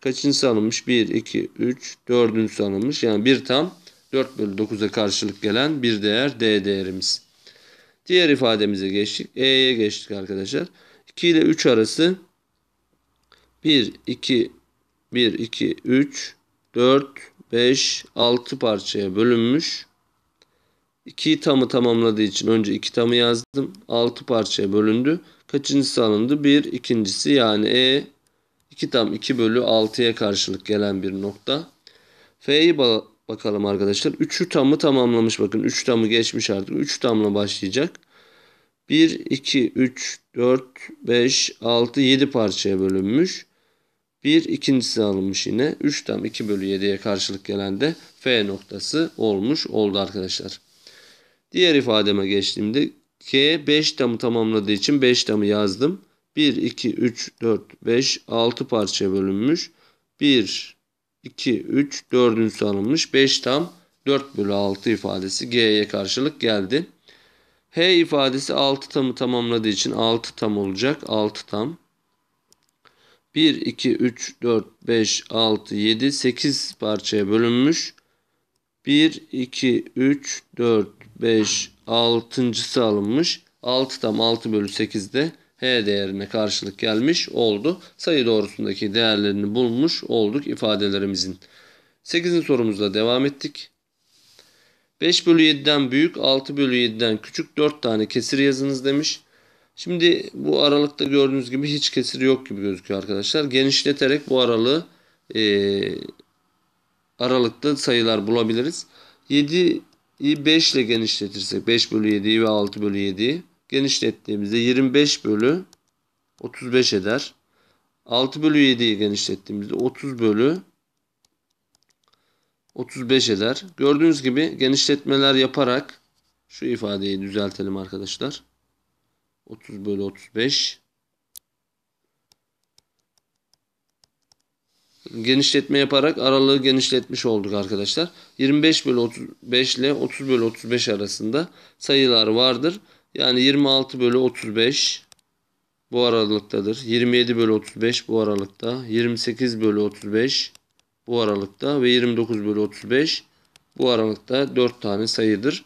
Kaçıncısı alınmış? 1, 2, 3, 4'üncüsü alınmış. Yani bir tam 4 bölü 9'a karşılık gelen bir değer D değerimiz. Diğer ifademize geçtik. E'ye geçtik arkadaşlar. 2 ile 3 arası 1, 2, 1, 2, 3, 4, 5, 6 parçaya bölünmüş. 2 tamı tamamladığı için önce 2 tamı yazdım. 6 parçaya bölündü. Kaçıncısı alındı? 1 ikincisi yani E 2 tam 2 bölü 6'ya karşılık gelen bir nokta. F'yi ba bakalım arkadaşlar. 3'ü tamı tamamlamış bakın. 3 tamı geçmiş artık. 3 tamla başlayacak. 1, 2, 3, 4, 5, 6, 7 parçaya bölünmüş. 1 ikincisi alınmış yine. 3 tam 2 bölü 7'ye karşılık gelen de F noktası olmuş oldu arkadaşlar. Diğer ifademe geçtiğimde K 5 damı tamamladığı için 5 damı yazdım. 1, 2, 3, 4, 5, 6 parçaya bölünmüş. 1, 2, 3, 4'ün alınmış. 5 tam 4 bölü 6 ifadesi G'ye karşılık geldi. H ifadesi 6 tamı tamamladığı için 6 tam olacak. 6 tam. 1, 2, 3, 4, 5, 6, 7, 8 parçaya bölünmüş. 1, 2, 3, 4, 5, 6.sı alınmış. 6 tam 6 bölü de H değerine karşılık gelmiş oldu. Sayı doğrusundaki değerlerini bulmuş olduk ifadelerimizin. 8. sorumuzla devam ettik. 5 bölü 7'den büyük, 6 bölü 7'den küçük 4 tane kesir yazınız demiş. Şimdi bu aralıkta gördüğünüz gibi hiç kesir yok gibi gözüküyor arkadaşlar. Genişleterek bu aralığı e, aralıkta sayılar bulabiliriz. 7 5 ile genişletirsek 5 bölü 7'yi ve 6 bölü 7'yi genişlettiğimizde 25 bölü 35 eder. 6 bölü 7'yi genişlettiğimizde 30 bölü 35 eder. Gördüğünüz gibi genişletmeler yaparak şu ifadeyi düzeltelim arkadaşlar. 30 bölü 35 genişletme yaparak aralığı genişletmiş olduk arkadaşlar. 25 bölü 35 ile 30 bölü 35 arasında sayılar vardır. Yani 26 bölü 35 bu aralıktadır. 27 bölü 35 bu aralıkta. 28 bölü 35 bu aralıkta ve 29 bölü 35 bu aralıkta 4 tane sayıdır.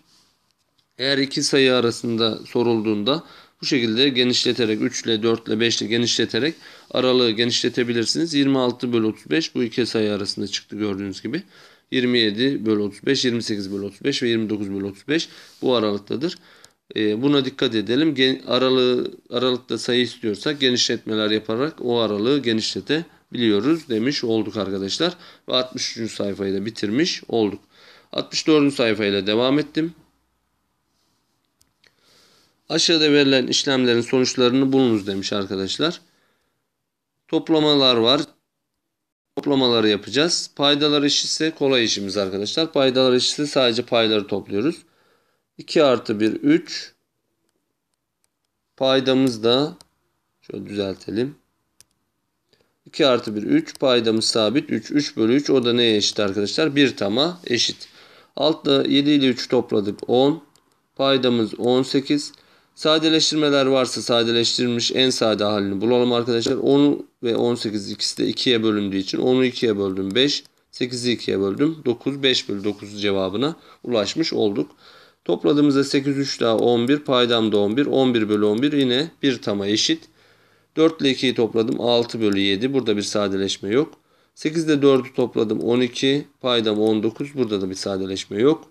Eğer iki sayı arasında sorulduğunda bu şekilde genişleterek 3 ile 4 ile 5 ile genişleterek aralığı genişletebilirsiniz. 26 bölü 35 bu iki sayı arasında çıktı gördüğünüz gibi. 27 bölü 35, 28 bölü 35 ve 29 bölü 35 bu aralıktadır. Ee, buna dikkat edelim. Aralığı, aralıkta sayı istiyorsak genişletmeler yaparak o aralığı genişletebiliyoruz demiş olduk arkadaşlar. Ve 63. sayfayı da bitirmiş olduk. 64. sayfayla devam ettim. Aşağıda verilen işlemlerin sonuçlarını bulunuz demiş arkadaşlar toplamalar var. Toplamaları yapacağız. Paydalar eşitse kolay işimiz arkadaşlar. Paydalar eşitse sadece payları topluyoruz. 2 artı 1 3 paydamız da şöyle düzeltelim. 2 artı 1 3 paydamız sabit 3 3 bölü 3 o da neye eşit arkadaşlar 1 tama eşit altta 7 ile 3 topladık 10 paydamız 18 Sadeleştirmeler varsa sadeleştirilmiş en sade halini bulalım arkadaşlar. 10 ve 18 ikisi de 2'ye bölündüğü için 10'u 2'ye böldüm 5. 8'i 2'ye böldüm. 9 5 bölü 9 cevabına ulaşmış olduk. Topladığımızda 8 3 daha 11 paydam da 11. 11 bölü 11 yine 1 tama eşit. 4 ile 2'yi topladım 6 bölü 7. Burada bir sadeleşme yok. 8 ile 4'ü topladım 12. Paydam 19. Burada da bir sadeleşme yok.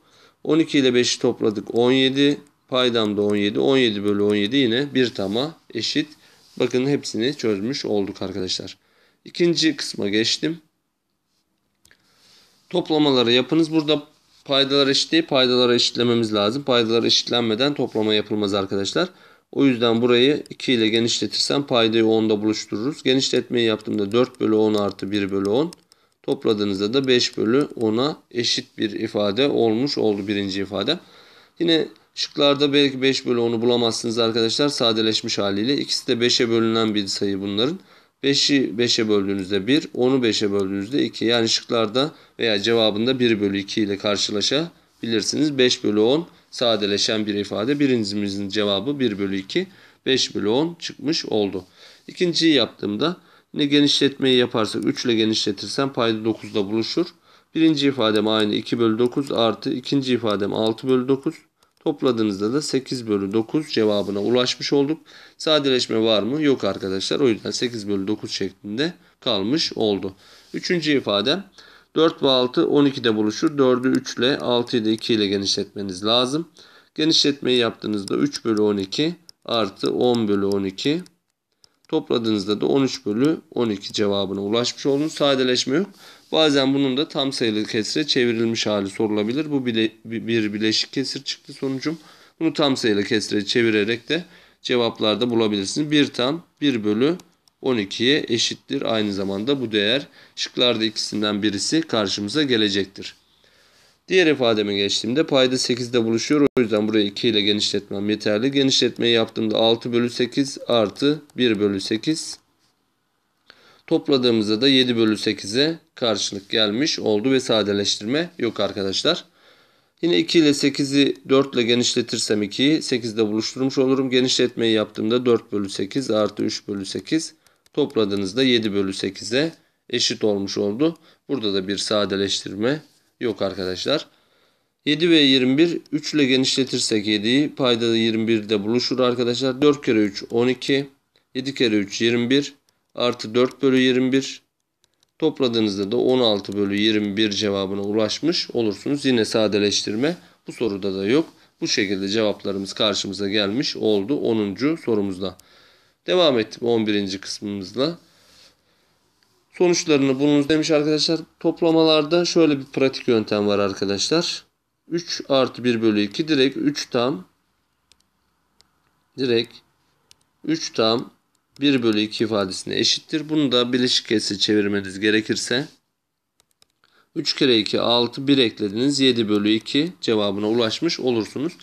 12 ile 5'i topladık 17. Paydam da 17. 17 bölü 17 yine 1 tama eşit. Bakın hepsini çözmüş olduk arkadaşlar. İkinci kısma geçtim. Toplamaları yapınız. Burada paydalar eşit paydalar eşitlememiz lazım. Paydalar eşitlenmeden toplama yapılmaz arkadaşlar. O yüzden burayı 2 ile genişletirsem paydayı 10'da buluştururuz. Genişletmeyi yaptığımda 4 bölü 10 artı 1 bölü 10. Topladığınızda da 5 bölü 10'a eşit bir ifade olmuş oldu birinci ifade. Yine Şıklarda belki 5 bölü 10'u bulamazsınız arkadaşlar. Sadeleşmiş haliyle. İkisi de 5'e bölünen bir sayı bunların. 5'i 5'e böldüğünüzde 1, 10'u 5'e böldüğünüzde 2. Yani şıklarda veya cevabında 1 bölü 2 ile karşılaşabilirsiniz. 5 bölü 10 sadeleşen bir ifade. Birincimizin cevabı 1 bölü 2, 5 bölü 10 çıkmış oldu. İkinciyi yaptığımda yine genişletmeyi yaparsak 3 ile genişletirsem payda 9'da buluşur. Birinci ifadem aynı 2 bölü 9 artı ikinci ifadem 6 bölü 9 Topladığınızda da 8 bölü 9 cevabına ulaşmış olduk. Sadeleşme var mı? Yok arkadaşlar. O yüzden 8 bölü 9 şeklinde kalmış oldu. Üçüncü ifade 4 ve 6 12'de buluşur. 4'ü 3 ile 6'yı da 2 ile genişletmeniz lazım. Genişletmeyi yaptığınızda 3 bölü 12 artı 10 bölü 12 topladığınızda da 13 bölü 12 cevabına ulaşmış oldunuz. Sadeleşme yok. Bazen bunun da tam sayılı kesire çevrilmiş hali sorulabilir. Bu bile, bir bileşik kesir çıktı sonucum. Bunu tam sayılı kesire çevirerek de cevaplarda bulabilirsiniz. 1 tam 1 bölü 12'ye eşittir. Aynı zamanda bu değer şıklarda ikisinden birisi karşımıza gelecektir. Diğer ifademe geçtiğimde payda 8'de buluşuyor. O yüzden burayı 2 ile genişletmem yeterli. Genişletmeyi yaptığımda 6 bölü 8 artı 1 bölü 8 Topladığımızda da 7 bölü 8'e karşılık gelmiş oldu ve sadeleştirme yok arkadaşlar. Yine 2 ile 8'i 4 ile genişletirsem 2'yi 8'de buluşturmuş olurum. Genişletmeyi yaptığımda 4 bölü 8 artı 3 bölü 8 topladığınızda 7 bölü 8'e eşit olmuş oldu. Burada da bir sadeleştirme yok arkadaşlar. 7 ve 21 3 ile genişletirsek 7'yi payda da 21'de buluşur arkadaşlar. 4 kere 3 12 7 kere 3 21 artı 4 bölü 21 topladığınızda da 16 bölü 21 cevabına ulaşmış olursunuz. Yine sadeleştirme bu soruda da yok. Bu şekilde cevaplarımız karşımıza gelmiş oldu 10. sorumuzda. Devam ettik 11. kısmımızla. Sonuçlarını bulunuz demiş arkadaşlar. Toplamalarda şöyle bir pratik yöntem var arkadaşlar. 3 artı 1 bölü 2 direkt 3 tam direkt 3 tam 1 bölü 2 ifadesine eşittir. Bunu da bileşikesi çevirmeniz gerekirse 3 kere 2 6 1 eklediniz 7 bölü 2 cevabına ulaşmış olursunuz.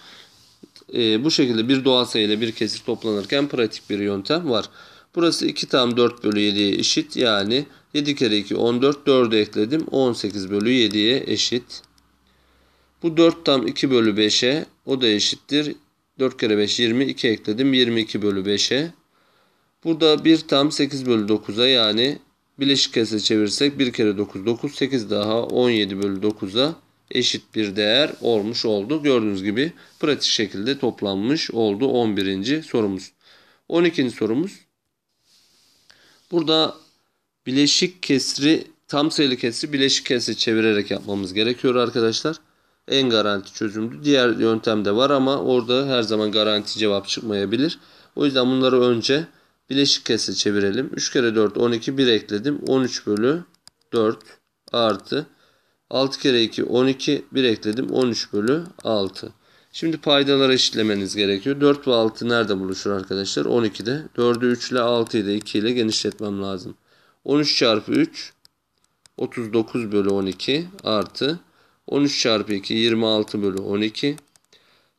Ee, bu şekilde bir doğal sayıyla bir kesir toplanırken pratik bir yöntem var. Burası 2 tam 4 bölü 7'ye eşit yani 7 kere 2 14 4'ü ekledim 18 bölü 7'ye eşit. Bu 4 tam 2 bölü 5'e o da eşittir. 4 kere 5 20 2 ekledim 22 bölü 5'e Burada 1 tam 8 bölü 9'a yani bileşik kese çevirsek 1 kere 9 9 8 daha 17 bölü 9'a eşit bir değer olmuş oldu. Gördüğünüz gibi pratik şekilde toplanmış oldu 11. sorumuz. 12. sorumuz. Burada bileşik kesri tam sayılı kesri bileşik kesri çevirerek yapmamız gerekiyor arkadaşlar. En garanti çözümdü. Diğer yöntem de var ama orada her zaman garanti cevap çıkmayabilir. O yüzden bunları önce Bileşik kese çevirelim. 3 kere 4 12 1 ekledim. 13 bölü 4 artı 6 kere 2 12 1 ekledim. 13 bölü 6. Şimdi paydaları eşitlemeniz gerekiyor. 4 ve 6 nerede buluşur arkadaşlar? 12'de. 4'ü 3 ile 6'yı da 2 ile genişletmem lazım. 13 çarpı 3 39 bölü 12 artı 13 çarpı 2 26 bölü 12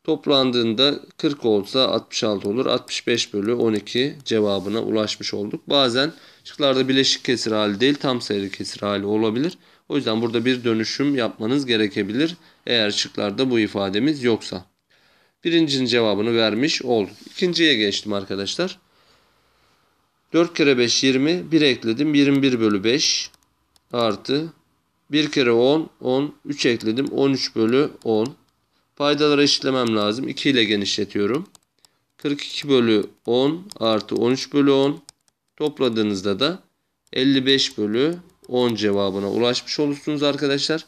Toplandığında 40 olsa 66 olur. 65 bölü 12 cevabına ulaşmış olduk. Bazen şıklarda bileşik kesir hali değil tam sayılı kesir hali olabilir. O yüzden burada bir dönüşüm yapmanız gerekebilir. Eğer şıklarda bu ifademiz yoksa. Birincinin cevabını vermiş olduk. İkinciye geçtim arkadaşlar. 4 kere 5 20. 1 ekledim. 21 bölü 5 artı 1 kere 10 10. 3 ekledim. 13 bölü 10. Paydaları eşitlemem lazım. 2 ile genişletiyorum. 42 bölü 10 artı 13 bölü 10 topladığınızda da 55 bölü 10 cevabına ulaşmış olursunuz arkadaşlar.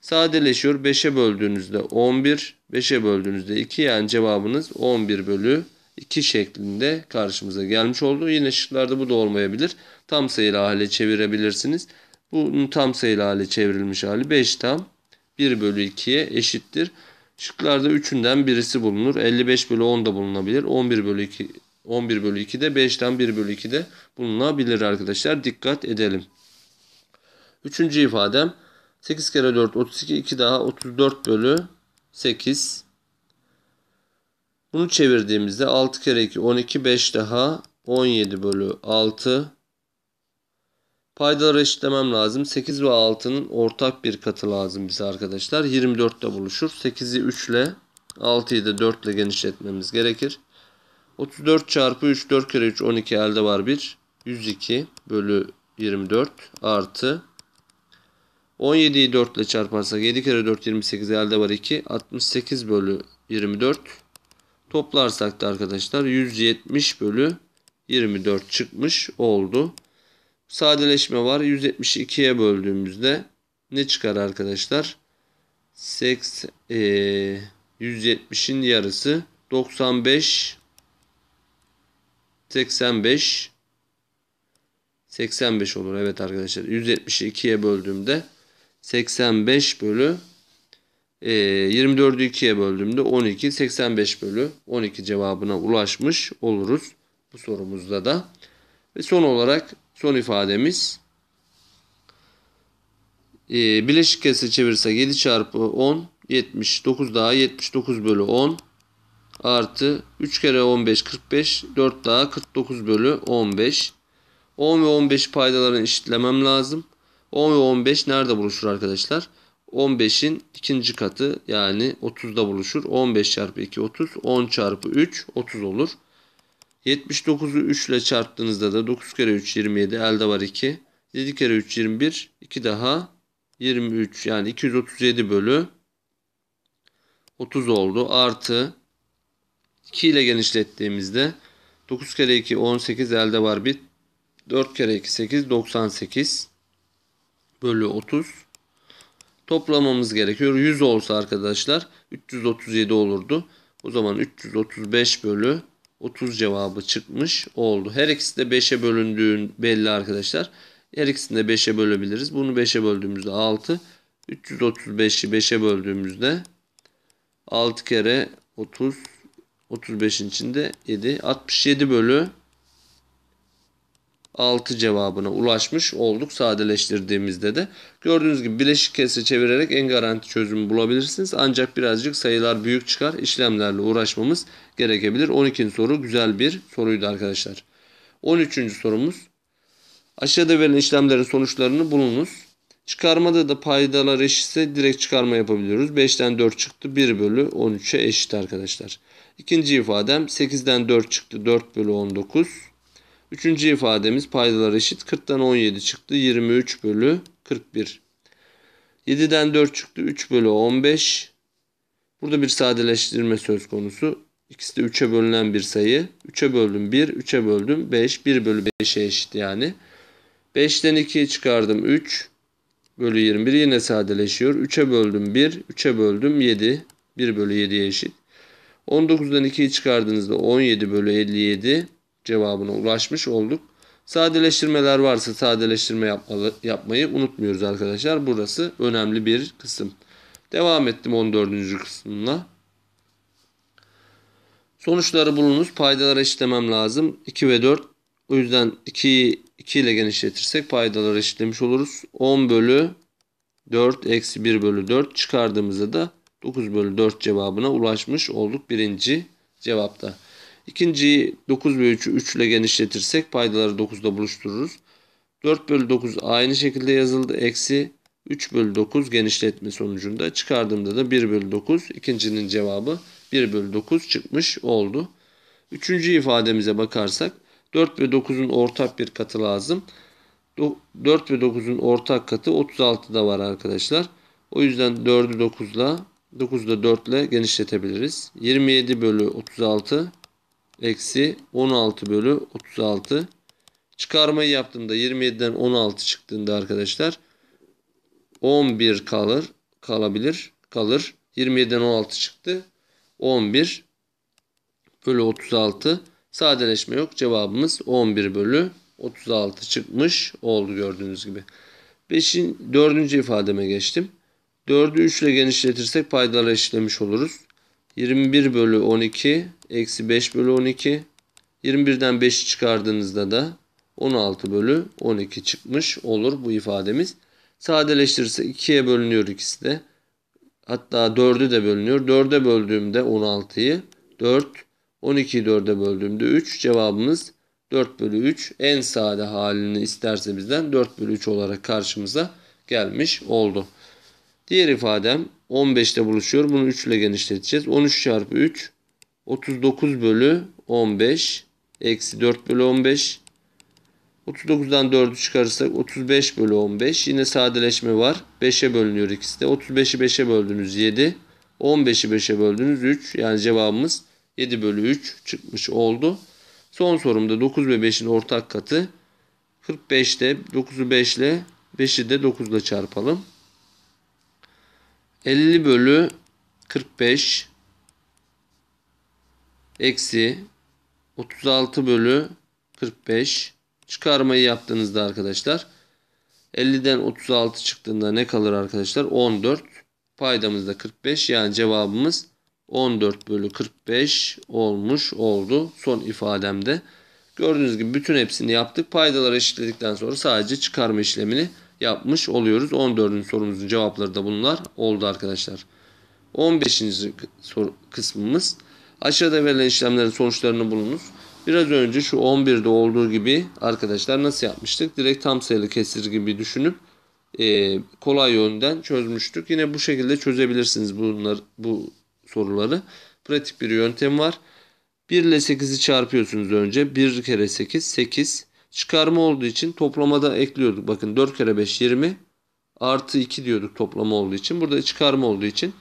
Sadeleşiyor. 5'e böldüğünüzde 11, 5'e böldüğünüzde 2 yani cevabınız 11 bölü 2 şeklinde karşımıza gelmiş oldu. Yine şıklarda bu da olmayabilir. Tam sayılı hale çevirebilirsiniz. Bunun tam sayılı hale çevrilmiş hali 5 tam 1 bölü 2'ye eşittir. Şıklarda üçünden birisi bulunur. 55 bölü 10 da bulunabilir. 11 bölü 2 11 bölü 2 de 5'ten 1 bölü 2 de bulunabilir arkadaşlar. Dikkat edelim. Üçüncü ifadem 8 kere 4 32 2 daha 34 bölü 8. Bunu çevirdiğimizde 6 kere 2 12 5 daha 17 bölü 6 Faydaları eşitlemem lazım. 8 ve 6'nın ortak bir katı lazım bize arkadaşlar. 24'te buluşur. 8'i 3 ile 6'yı da 4 ile genişletmemiz gerekir. 34 çarpı 3 4 kere 3 12 elde var 1. 102 bölü 24 artı 17'yi 4 ile çarparsak 7 kere 4 28 elde var 2. 68 bölü 24 toplarsak da arkadaşlar 170 bölü 24 çıkmış oldu. Sadeleşme var. 172'ye böldüğümüzde ne çıkar arkadaşlar? 80, e, 170'in yarısı 95 85 85 olur. Evet arkadaşlar 170'i 2'ye böldüğümde 85 bölü e, 24'ü 2'ye böldüğümde 12 85 bölü 12 cevabına ulaşmış oluruz. Bu sorumuzda da. Ve son olarak son ifademiz. Ee, bileşik kese çevirsek 7 çarpı 10 79 daha 79 bölü 10 artı 3 kere 15 45 4 daha 49 bölü 15 10 ve 15 paydalarını eşitlemem lazım. 10 ve 15 nerede buluşur arkadaşlar? 15'in ikinci katı yani 30'da buluşur. 15 çarpı 2 30 10 çarpı 3 30 olur. 79'u 3 ile çarptığınızda da 9 kere 3 27 elde var 2. 7 kere 3 21 2 daha 23 yani 237 bölü 30 oldu. Artı 2 ile genişlettiğimizde 9 kere 2 18 elde var 1. 4 kere 2 8 98 bölü 30 toplamamız gerekiyor. 100 olsa arkadaşlar 337 olurdu. O zaman 335 bölü 30 cevabı çıkmış oldu. Her ikisi de 5'e bölündüğün belli arkadaşlar. Her ikisini de 5'e bölebiliriz. Bunu 5'e böldüğümüzde 6. 335'i 5'e böldüğümüzde 6 kere 30. 35'in içinde 7. 67 bölü 6 cevabına ulaşmış olduk sadeleştirdiğimizde de. Gördüğünüz gibi bileşik kese çevirerek en garanti çözümü bulabilirsiniz. Ancak birazcık sayılar büyük çıkar. işlemlerle uğraşmamız gerekebilir. 12. soru güzel bir soruydu arkadaşlar. 13. sorumuz. Aşağıda verilen işlemlerin sonuçlarını bulunuz. Çıkarmada da paydalar eşitse direkt çıkarma yapabiliyoruz. 5'ten 4 çıktı 1 bölü 13'e eşit arkadaşlar. İkinci ifadem 8'den 4 çıktı 4 bölü 19. Üçüncü ifademiz paydalar eşit. 40'tan 17 çıktı. 23 bölü 41. 7'den 4 çıktı. 3 bölü 15. Burada bir sadeleştirme söz konusu. İkisi de 3'e bölünen bir sayı. 3'e böldüm 1, 3'e böldüm 5. 1 bölü 5'e eşit yani. 5'ten 2'yi çıkardım 3 bölü 21 yine sadeleşiyor. 3'e böldüm 1, 3'e böldüm 7. 1 bölü 7'ye eşit. 19'dan 2'yi çıkardığınızda 17 bölü 57 cevabına ulaşmış olduk. Sadeleştirmeler varsa sadeleştirme yapmalı, yapmayı unutmuyoruz arkadaşlar. Burası önemli bir kısım. Devam ettim 14. kısmına. Sonuçları bulunuz. Paydaları eşitlemem lazım. 2 ve 4. O yüzden 2'yi 2 ile genişletirsek paydaları eşitlemiş oluruz. 10 bölü 4 eksi 1 bölü 4 çıkardığımızda da 9 bölü 4 cevabına ulaşmış olduk birinci cevapta. İkinciyi 9 bölü 3'ü 3 ile genişletirsek paydaları 9'da buluştururuz. 4 bölü 9 aynı şekilde yazıldı. Eksi 3 bölü 9 genişletme sonucunda çıkardığımda da 1 bölü 9 ikincinin cevabı 1 bölü 9 çıkmış oldu. Üçüncü ifademize bakarsak 4 ve 9'un ortak bir katı lazım. 4 ve 9'un ortak katı 36'da var arkadaşlar. O yüzden 4'ü 9'la 9'da 4 ile genişletebiliriz. 27 bölü 36 eksi 16 bölü 36. Çıkarmayı yaptığımda 27'den 16 çıktığında arkadaşlar 11 kalır kalabilir kalır. 27'den 16 çıktı. 11 bölü 36 sadeleşme yok. Cevabımız 11 bölü 36 çıkmış oldu gördüğünüz gibi. 5'in 4. ifademe geçtim. 4'ü 3 ile genişletirsek paydalar eşitlemiş oluruz. 21 bölü 12 eksi 5 bölü 12. 21'den 5'i çıkardığınızda da 16 bölü 12 çıkmış olur bu ifademiz. Sadeleştirirse 2'ye bölünüyor ikisi de. Hatta 4'ü de bölünüyor. 4'e böldüğümde 16'yı 4, 12'yi 4'e böldüğümde 3. Cevabımız 4 bölü 3. En sade halini isterse bizden 4 bölü 3 olarak karşımıza gelmiş oldu. Diğer ifadem 15'te buluşuyor. Bunu 3 ile genişleteceğiz. 13 çarpı 3 39 bölü 15 eksi 4 bölü 15 39'dan 4'ü çıkarırsak 35 bölü 15 yine sadeleşme var 5'e bölünüyor ikisi de 35'i 5'e böldünüz 7 15'i 5'e böldünüz 3 yani cevabımız 7 bölü 3 çıkmış oldu. Son sorumda 9 ve 5'in ortak katı 45'te 9'u 5 ile 5'i de 9 ile çarpalım. 50 bölü 45 eksi 36 bölü 45 çıkarmayı yaptığınızda arkadaşlar 50'den 36 çıktığında ne kalır arkadaşlar? 14 paydamızda 45 yani cevabımız 14 bölü 45 olmuş oldu son ifademde. Gördüğünüz gibi bütün hepsini yaptık. Paydaları eşitledikten sonra sadece çıkarma işlemini yapmış oluyoruz. 14. sorumuzun cevapları da bunlar oldu arkadaşlar. 15. kısmımız Aşağıda verilen işlemlerin sonuçlarını bulunuz. Biraz önce şu 11'de olduğu gibi arkadaşlar nasıl yapmıştık? Direkt tam sayılı kesir gibi düşünüp e, kolay yönden çözmüştük. Yine bu şekilde çözebilirsiniz bunlar bu soruları. Pratik bir yöntem var. 1 ile 8'i çarpıyorsunuz önce. 1 kere 8 8. Çıkarma olduğu için toplamada ekliyorduk. Bakın 4 kere 5 20 artı 2 diyorduk toplama olduğu için. Burada çıkarma olduğu için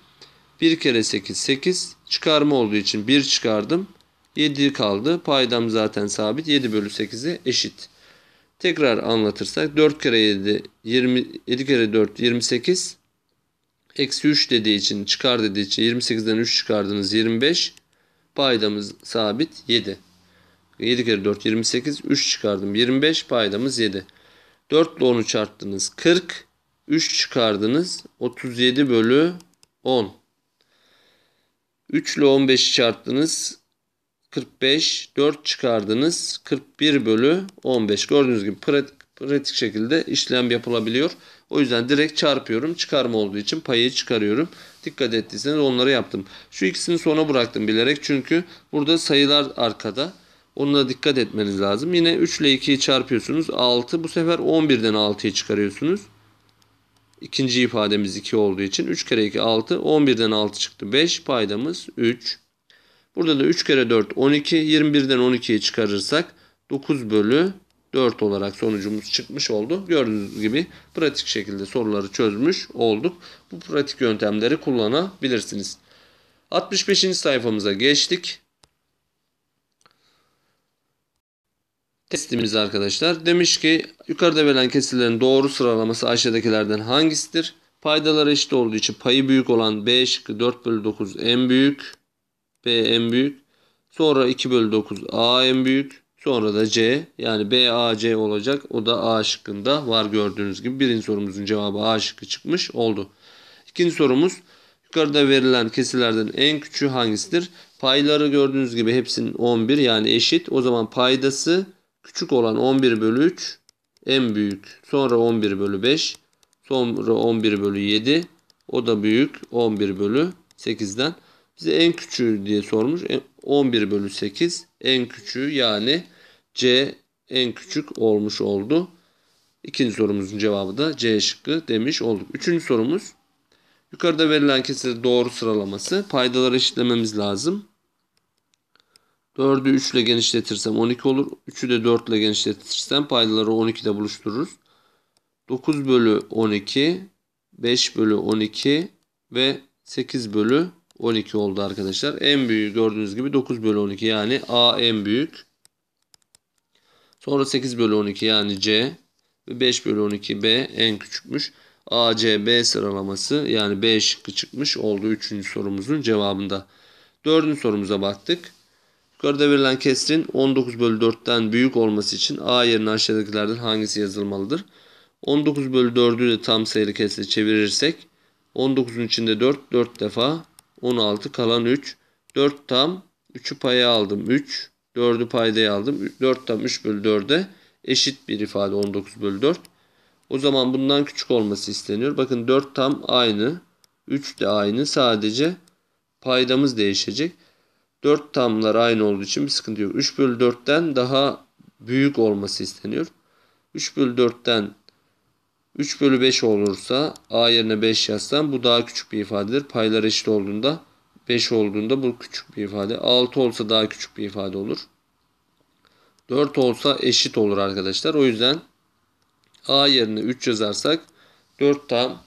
1 kere 8 8 çıkarma olduğu için 1 çıkardım. 7 kaldı. Paydam zaten sabit. 7 bölü 8'e eşit. Tekrar anlatırsak 4 kere 7 20 7 kere 4 28 eksi 3 dediği için çıkar dediği için 28'den 3 çıkardınız 25 paydamız sabit 7. 7 kere 4 28 3 çıkardım 25 paydamız 7. 4 ile 10'u çarptınız 40 3 çıkardınız 37 bölü 10. 3 ile 15'i çarptınız. 45, 4 çıkardınız. 41 bölü 15. Gördüğünüz gibi pratik, pratik şekilde işlem yapılabiliyor. O yüzden direkt çarpıyorum. Çıkarma olduğu için payı çıkarıyorum. Dikkat ettiyseniz onları yaptım. Şu ikisini sona bıraktım bilerek. Çünkü burada sayılar arkada. Onlara dikkat etmeniz lazım. Yine 3 ile 2'yi çarpıyorsunuz. 6. Bu sefer 11'den 6'yı çıkarıyorsunuz. İkinci ifademiz 2 olduğu için 3 kere 2 6. 11'den 6 çıktı. 5 paydamız 3. Burada da 3 kere 4 12. 21'den 12'yi çıkarırsak 9 bölü 4 olarak sonucumuz çıkmış oldu. Gördüğünüz gibi pratik şekilde soruları çözmüş olduk. Bu pratik yöntemleri kullanabilirsiniz. 65. sayfamıza geçtik. testimiz arkadaşlar. Demiş ki yukarıda verilen kesirlerin doğru sıralaması aşağıdakilerden hangisidir? Paydaları eşit olduğu için payı büyük olan B şıkkı 4 bölü 9 en büyük. B en büyük. Sonra 2 bölü 9 A en büyük. Sonra da C yani B A C olacak. O da A şıkkında var gördüğünüz gibi. Birinci sorumuzun cevabı A şıkkı çıkmış oldu. İkinci sorumuz yukarıda verilen kesirlerden en küçüğü hangisidir? Payları gördüğünüz gibi hepsinin 11 yani eşit. O zaman paydası Küçük olan 11 bölü 3 en büyük. Sonra 11 bölü 5. Sonra 11 bölü 7. O da büyük 11 bölü 8'den. Bize en küçüğü diye sormuş. 11 e, bölü 8 en küçüğü yani C en küçük olmuş oldu. İkinci sorumuzun cevabı da C şıkkı demiş olduk. Üçüncü sorumuz. Yukarıda verilen kesir doğru sıralaması. Paydaları eşitlememiz lazım. 4'ü 3 ile genişletirsem 12 olur. 3'ü de 4 ile genişletirsem paydaları 12'de buluştururuz. 9 bölü 12, 5 bölü 12 ve 8 bölü 12 oldu arkadaşlar. En büyüğü gördüğünüz gibi 9 bölü 12 yani A en büyük. Sonra 8 bölü 12 yani C ve 5 bölü 12 B en küçükmüş. A, C, B sıralaması yani B şıkkı çıkmış oldu 3. sorumuzun cevabında. 4. sorumuza baktık. Yukarıda verilen kesrin 19 bölü 4'ten büyük olması için A yerine aşağıdakilerden hangisi yazılmalıdır? 19 bölü 4'ü de tam sayılı kesre çevirirsek 19'un içinde 4, 4 defa 16 kalan 3. 4 tam 3'ü paya aldım 3. 4'ü paydaya aldım. 4 tam 3 bölü 4'e eşit bir ifade 19 bölü 4. O zaman bundan küçük olması isteniyor. Bakın 4 tam aynı. 3 de aynı. Sadece paydamız değişecek. 4 tamlar aynı olduğu için bir sıkıntı yok. 3 bölü 4'ten daha büyük olması isteniyor. 3 bölü 4'ten 3 bölü 5 olursa a yerine 5 yazsam bu daha küçük bir ifadedir. Paylar eşit olduğunda 5 olduğunda bu küçük bir ifade. 6 olsa daha küçük bir ifade olur. 4 olsa eşit olur arkadaşlar. O yüzden a yerine 3 yazarsak 4 tam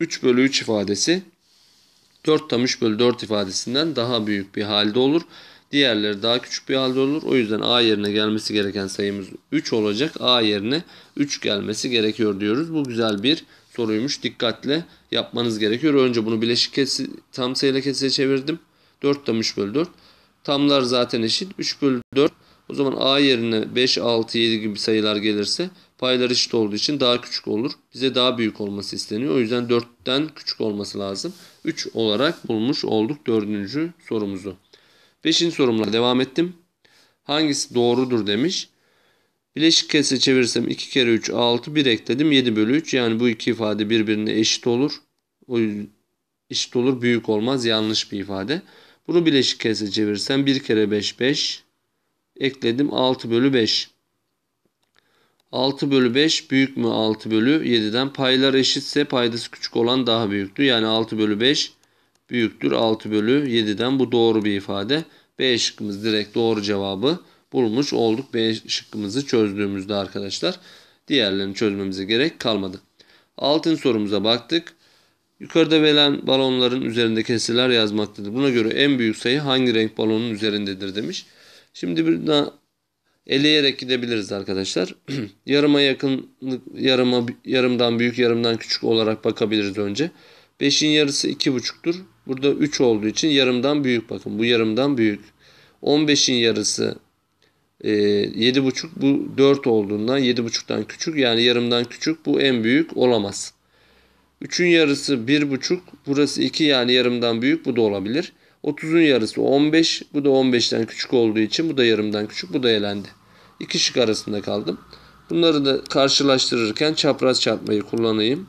3 bölü 3 ifadesi 4 tam 3 bölü 4 ifadesinden daha büyük bir halde olur. Diğerleri daha küçük bir halde olur. O yüzden A yerine gelmesi gereken sayımız 3 olacak. A yerine 3 gelmesi gerekiyor diyoruz. Bu güzel bir soruymuş. Dikkatle yapmanız gerekiyor. Önce bunu bileşik kesi, tam sayıyla kesiye çevirdim. 4 tam 3 bölü 4. Tamlar zaten eşit. 3 bölü 4. O zaman A yerine 5, 6, 7 gibi sayılar gelirse paylar eşit olduğu için daha küçük olur. Bize daha büyük olması isteniyor. O yüzden 4'ten küçük olması lazım. 3 olarak bulmuş olduk dördüncü sorumuzu. Beşinci sorumla devam ettim. Hangisi doğrudur demiş. Bileşik kese çevirsem 2 kere 3 6 1 ekledim 7 bölü 3 yani bu iki ifade birbirine eşit olur. O eşit olur büyük olmaz yanlış bir ifade. Bunu bileşik kese çevirsem 1 kere 5 5 ekledim 6 bölü 5. 6 bölü 5 büyük mü 6 bölü 7'den paylar eşitse paydası küçük olan daha büyüktür. Yani 6 bölü 5 büyüktür 6 bölü 7'den bu doğru bir ifade. B şıkkımız direkt doğru cevabı bulmuş olduk. B şıkkımızı çözdüğümüzde arkadaşlar diğerlerini çözmemize gerek kalmadı. Altın sorumuza baktık. Yukarıda verilen balonların üzerinde kesiler yazmaktadır. Buna göre en büyük sayı hangi renk balonun üzerindedir demiş. Şimdi bir daha eleyerek gidebiliriz arkadaşlar. yarıma yakınlık, yarıma, yarımdan büyük, yarımdan küçük olarak bakabiliriz önce. 5'in yarısı 2,5'tur. Burada 3 olduğu için yarımdan büyük bakın. Bu yarımdan büyük. 15'in yarısı e, 7,5 bu 4 olduğundan 7,5'tan küçük yani yarımdan küçük bu en büyük olamaz. 3'ün yarısı 1,5 burası 2 yani yarımdan büyük bu da olabilir. 30'un yarısı 15. Bu da 15'ten küçük olduğu için bu da yarımdan küçük. Bu da elendi. İki şık arasında kaldım. Bunları da karşılaştırırken çapraz çarpmayı kullanayım.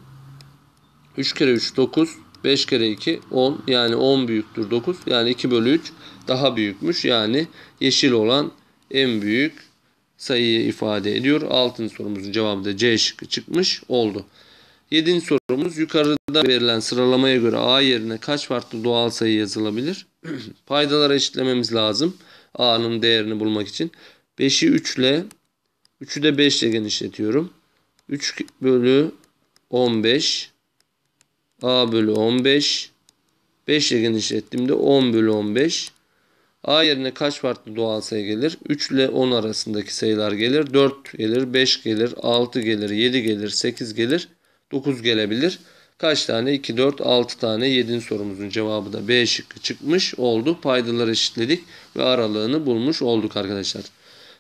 3 kere 3 9. 5 kere 2 10. Yani 10 büyüktür 9. Yani 2 bölü 3 daha büyükmüş. Yani yeşil olan en büyük sayıyı ifade ediyor. Altın sorumuzun cevabı da C şıkkı çıkmış oldu. Yedinci sorumuz yukarıda verilen sıralamaya göre A yerine kaç farklı doğal sayı yazılabilir? Paydaları eşitlememiz lazım. A'nın değerini bulmak için. 5'i 3 ile 3'ü de 5 ile genişletiyorum. 3 bölü 15 A bölü 15 5 ile genişlettiğimde 10 bölü 15 A yerine kaç farklı doğal sayı gelir? 3 ile 10 arasındaki sayılar gelir. 4 gelir, 5 gelir, 6 gelir, 7 gelir, 8 gelir, 9 gelebilir. Kaç tane? 2, 4, 6 tane. 7. sorumuzun cevabı da B şıkkı çıkmış oldu. Paydaları eşitledik ve aralığını bulmuş olduk arkadaşlar.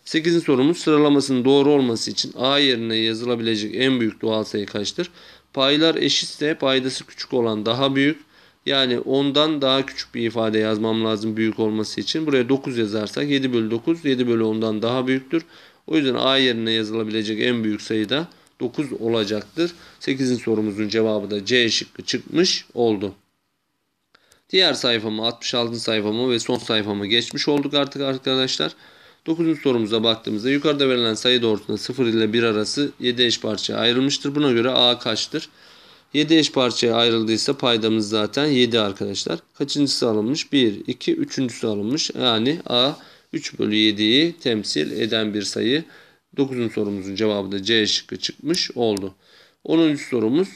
8. sorumuz sıralamasının doğru olması için A yerine yazılabilecek en büyük doğal sayı kaçtır? Paylar eşitse paydası küçük olan daha büyük. Yani ondan daha küçük bir ifade yazmam lazım büyük olması için. Buraya 9 yazarsak 7 bölü 9 7 bölü 10'dan daha büyüktür. O yüzden A yerine yazılabilecek en büyük sayı da 9 olacaktır. 8'in sorumuzun cevabı da C şıkkı çıkmış oldu. Diğer sayfamı 66. sayfamı ve son sayfamı geçmiş olduk artık arkadaşlar. 9. sorumuza baktığımızda yukarıda verilen sayı doğrultusunda 0 ile 1 arası 7 eş parçaya ayrılmıştır. Buna göre A kaçtır? 7 eş parçaya ayrıldıysa paydamız zaten 7 arkadaşlar. Kaçıncısı alınmış? 1, 2, 3.sü alınmış. Yani A 3 bölü 7'yi temsil eden bir sayı. 9. sorumuzun cevabı da C şıkkı çıkmış oldu. 10. sorumuz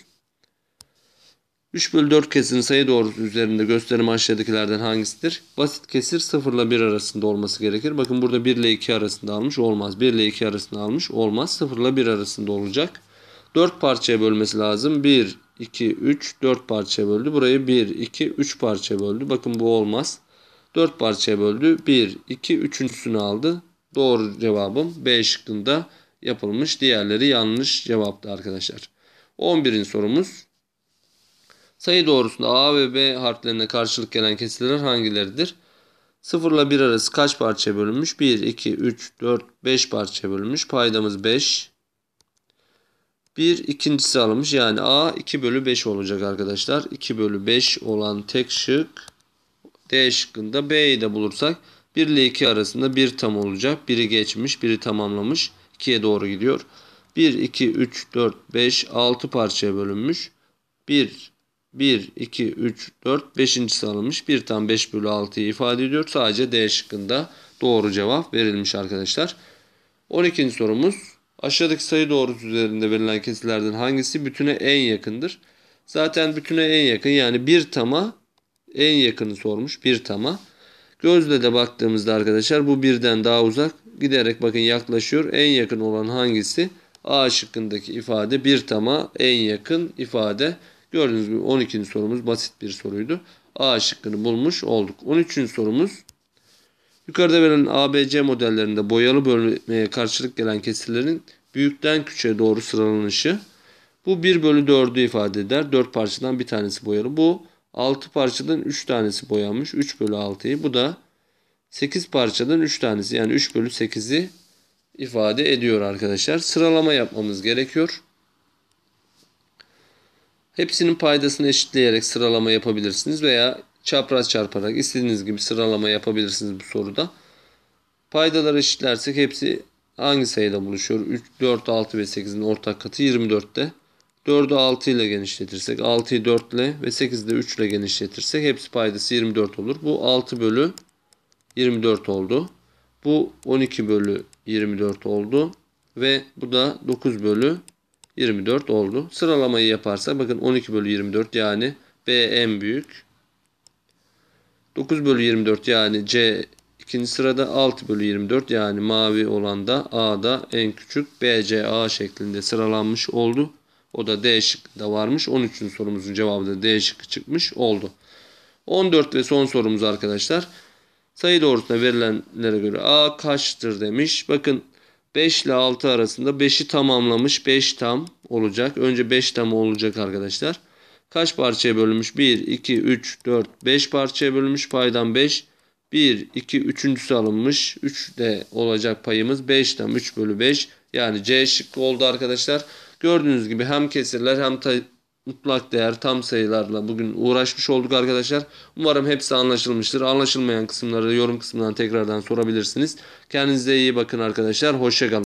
3 bölü 4 kesirin sayı doğrusu üzerinde gösterim aşağıdakilerden hangisidir? Basit kesir 0 ile 1 arasında olması gerekir. Bakın burada 1 ile 2 arasında almış olmaz. 1 ile 2 arasında almış olmaz. 0 ile 1 arasında olacak. 4 parçaya bölmesi lazım. 1, 2, 3, 4 parçaya böldü. Burayı 1, 2, 3 parçaya böldü. Bakın bu olmaz. 4 parçaya böldü. 1, 2, 3.sünü aldı. Doğru cevabım B şıkkında yapılmış. Diğerleri yanlış cevaptı arkadaşlar. 11. sorumuz. Sayı doğrusunda A ve B harflerine karşılık gelen kesirler hangileridir? 0 ile 1 arası kaç parça bölünmüş? 1, 2, 3, 4, 5 parça bölünmüş. Paydamız 5. 1 ikincisi alınmış. Yani A 2 bölü 5 olacak arkadaşlar. 2 bölü 5 olan tek şık D şıkkında B'yi de bulursak 1 ile 2 arasında bir tam olacak. Biri geçmiş, biri tamamlamış. 2'ye doğru gidiyor. 1, 2, 3, 4, 5, 6 parçaya bölünmüş. 1, 1, 2, 3, 4, 5. alınmış. 1 tam 5 bölü 6'yı ifade ediyor. Sadece D şıkkında doğru cevap verilmiş arkadaşlar. 12. sorumuz. Aşağıdaki sayı doğrusu üzerinde verilen kesilerden hangisi bütüne en yakındır? Zaten bütüne en yakın yani bir tama en yakını sormuş. Bir tama. Gözle de baktığımızda arkadaşlar bu birden daha uzak. Giderek bakın yaklaşıyor. En yakın olan hangisi? A şıkkındaki ifade bir tama en yakın ifade. Gördüğünüz gibi 12. sorumuz basit bir soruydu. A şıkkını bulmuş olduk. 13. sorumuz Yukarıda verilen ABC modellerinde boyalı bölmeye karşılık gelen kesirlerin büyükten küçüğe doğru sıralanışı. Bu 1 bölü 4'ü ifade eder. 4 parçadan bir tanesi boyalı. Bu 6 parçadan 3 tanesi boyanmış. 3 bölü 6'yı. Bu da 8 parçadan 3 tanesi. Yani 3 bölü 8'i ifade ediyor arkadaşlar. Sıralama yapmamız gerekiyor. Hepsinin paydasını eşitleyerek sıralama yapabilirsiniz veya çapraz çarparak istediğiniz gibi sıralama yapabilirsiniz bu soruda. Paydalar eşitlersek hepsi hangi sayıda buluşuyor? 3, 4, 6 ve 8'in ortak katı 24'te. 4'ü 6 ile genişletirsek 6'yı 4 ile ve 8'i de 3 ile genişletirsek hepsi paydası 24 olur. Bu 6 bölü 24 oldu. Bu 12 bölü 24 oldu. Ve bu da 9 bölü 24 oldu. Sıralamayı yaparsak bakın 12 bölü 24 yani B en büyük. 9 bölü 24 yani C ikinci sırada 6 bölü 24 yani mavi olan da A'da en küçük BCA şeklinde sıralanmış oldu. O da D da varmış. 13. sorumuzun cevabı da D şıkkı çıkmış oldu. 14 ve son sorumuz arkadaşlar. Sayı doğrusuna verilenlere göre A kaçtır demiş. Bakın 5 ile 6 arasında 5'i tamamlamış. 5 tam olacak. Önce 5 tam olacak arkadaşlar. Kaç parçaya bölünmüş? 1, 2, 3, 4, 5 parçaya bölünmüş. Paydan 5. 1, 2, 3.sü alınmış. 3 de olacak payımız. 5 tam 3 bölü 5. Yani C şıkkı oldu arkadaşlar. Gördüğünüz gibi hem kesirler hem mutlak değer tam sayılarla bugün uğraşmış olduk arkadaşlar. Umarım hepsi anlaşılmıştır. Anlaşılmayan kısımları yorum kısmından tekrardan sorabilirsiniz. Kendinize iyi bakın arkadaşlar. Hoşçakalın.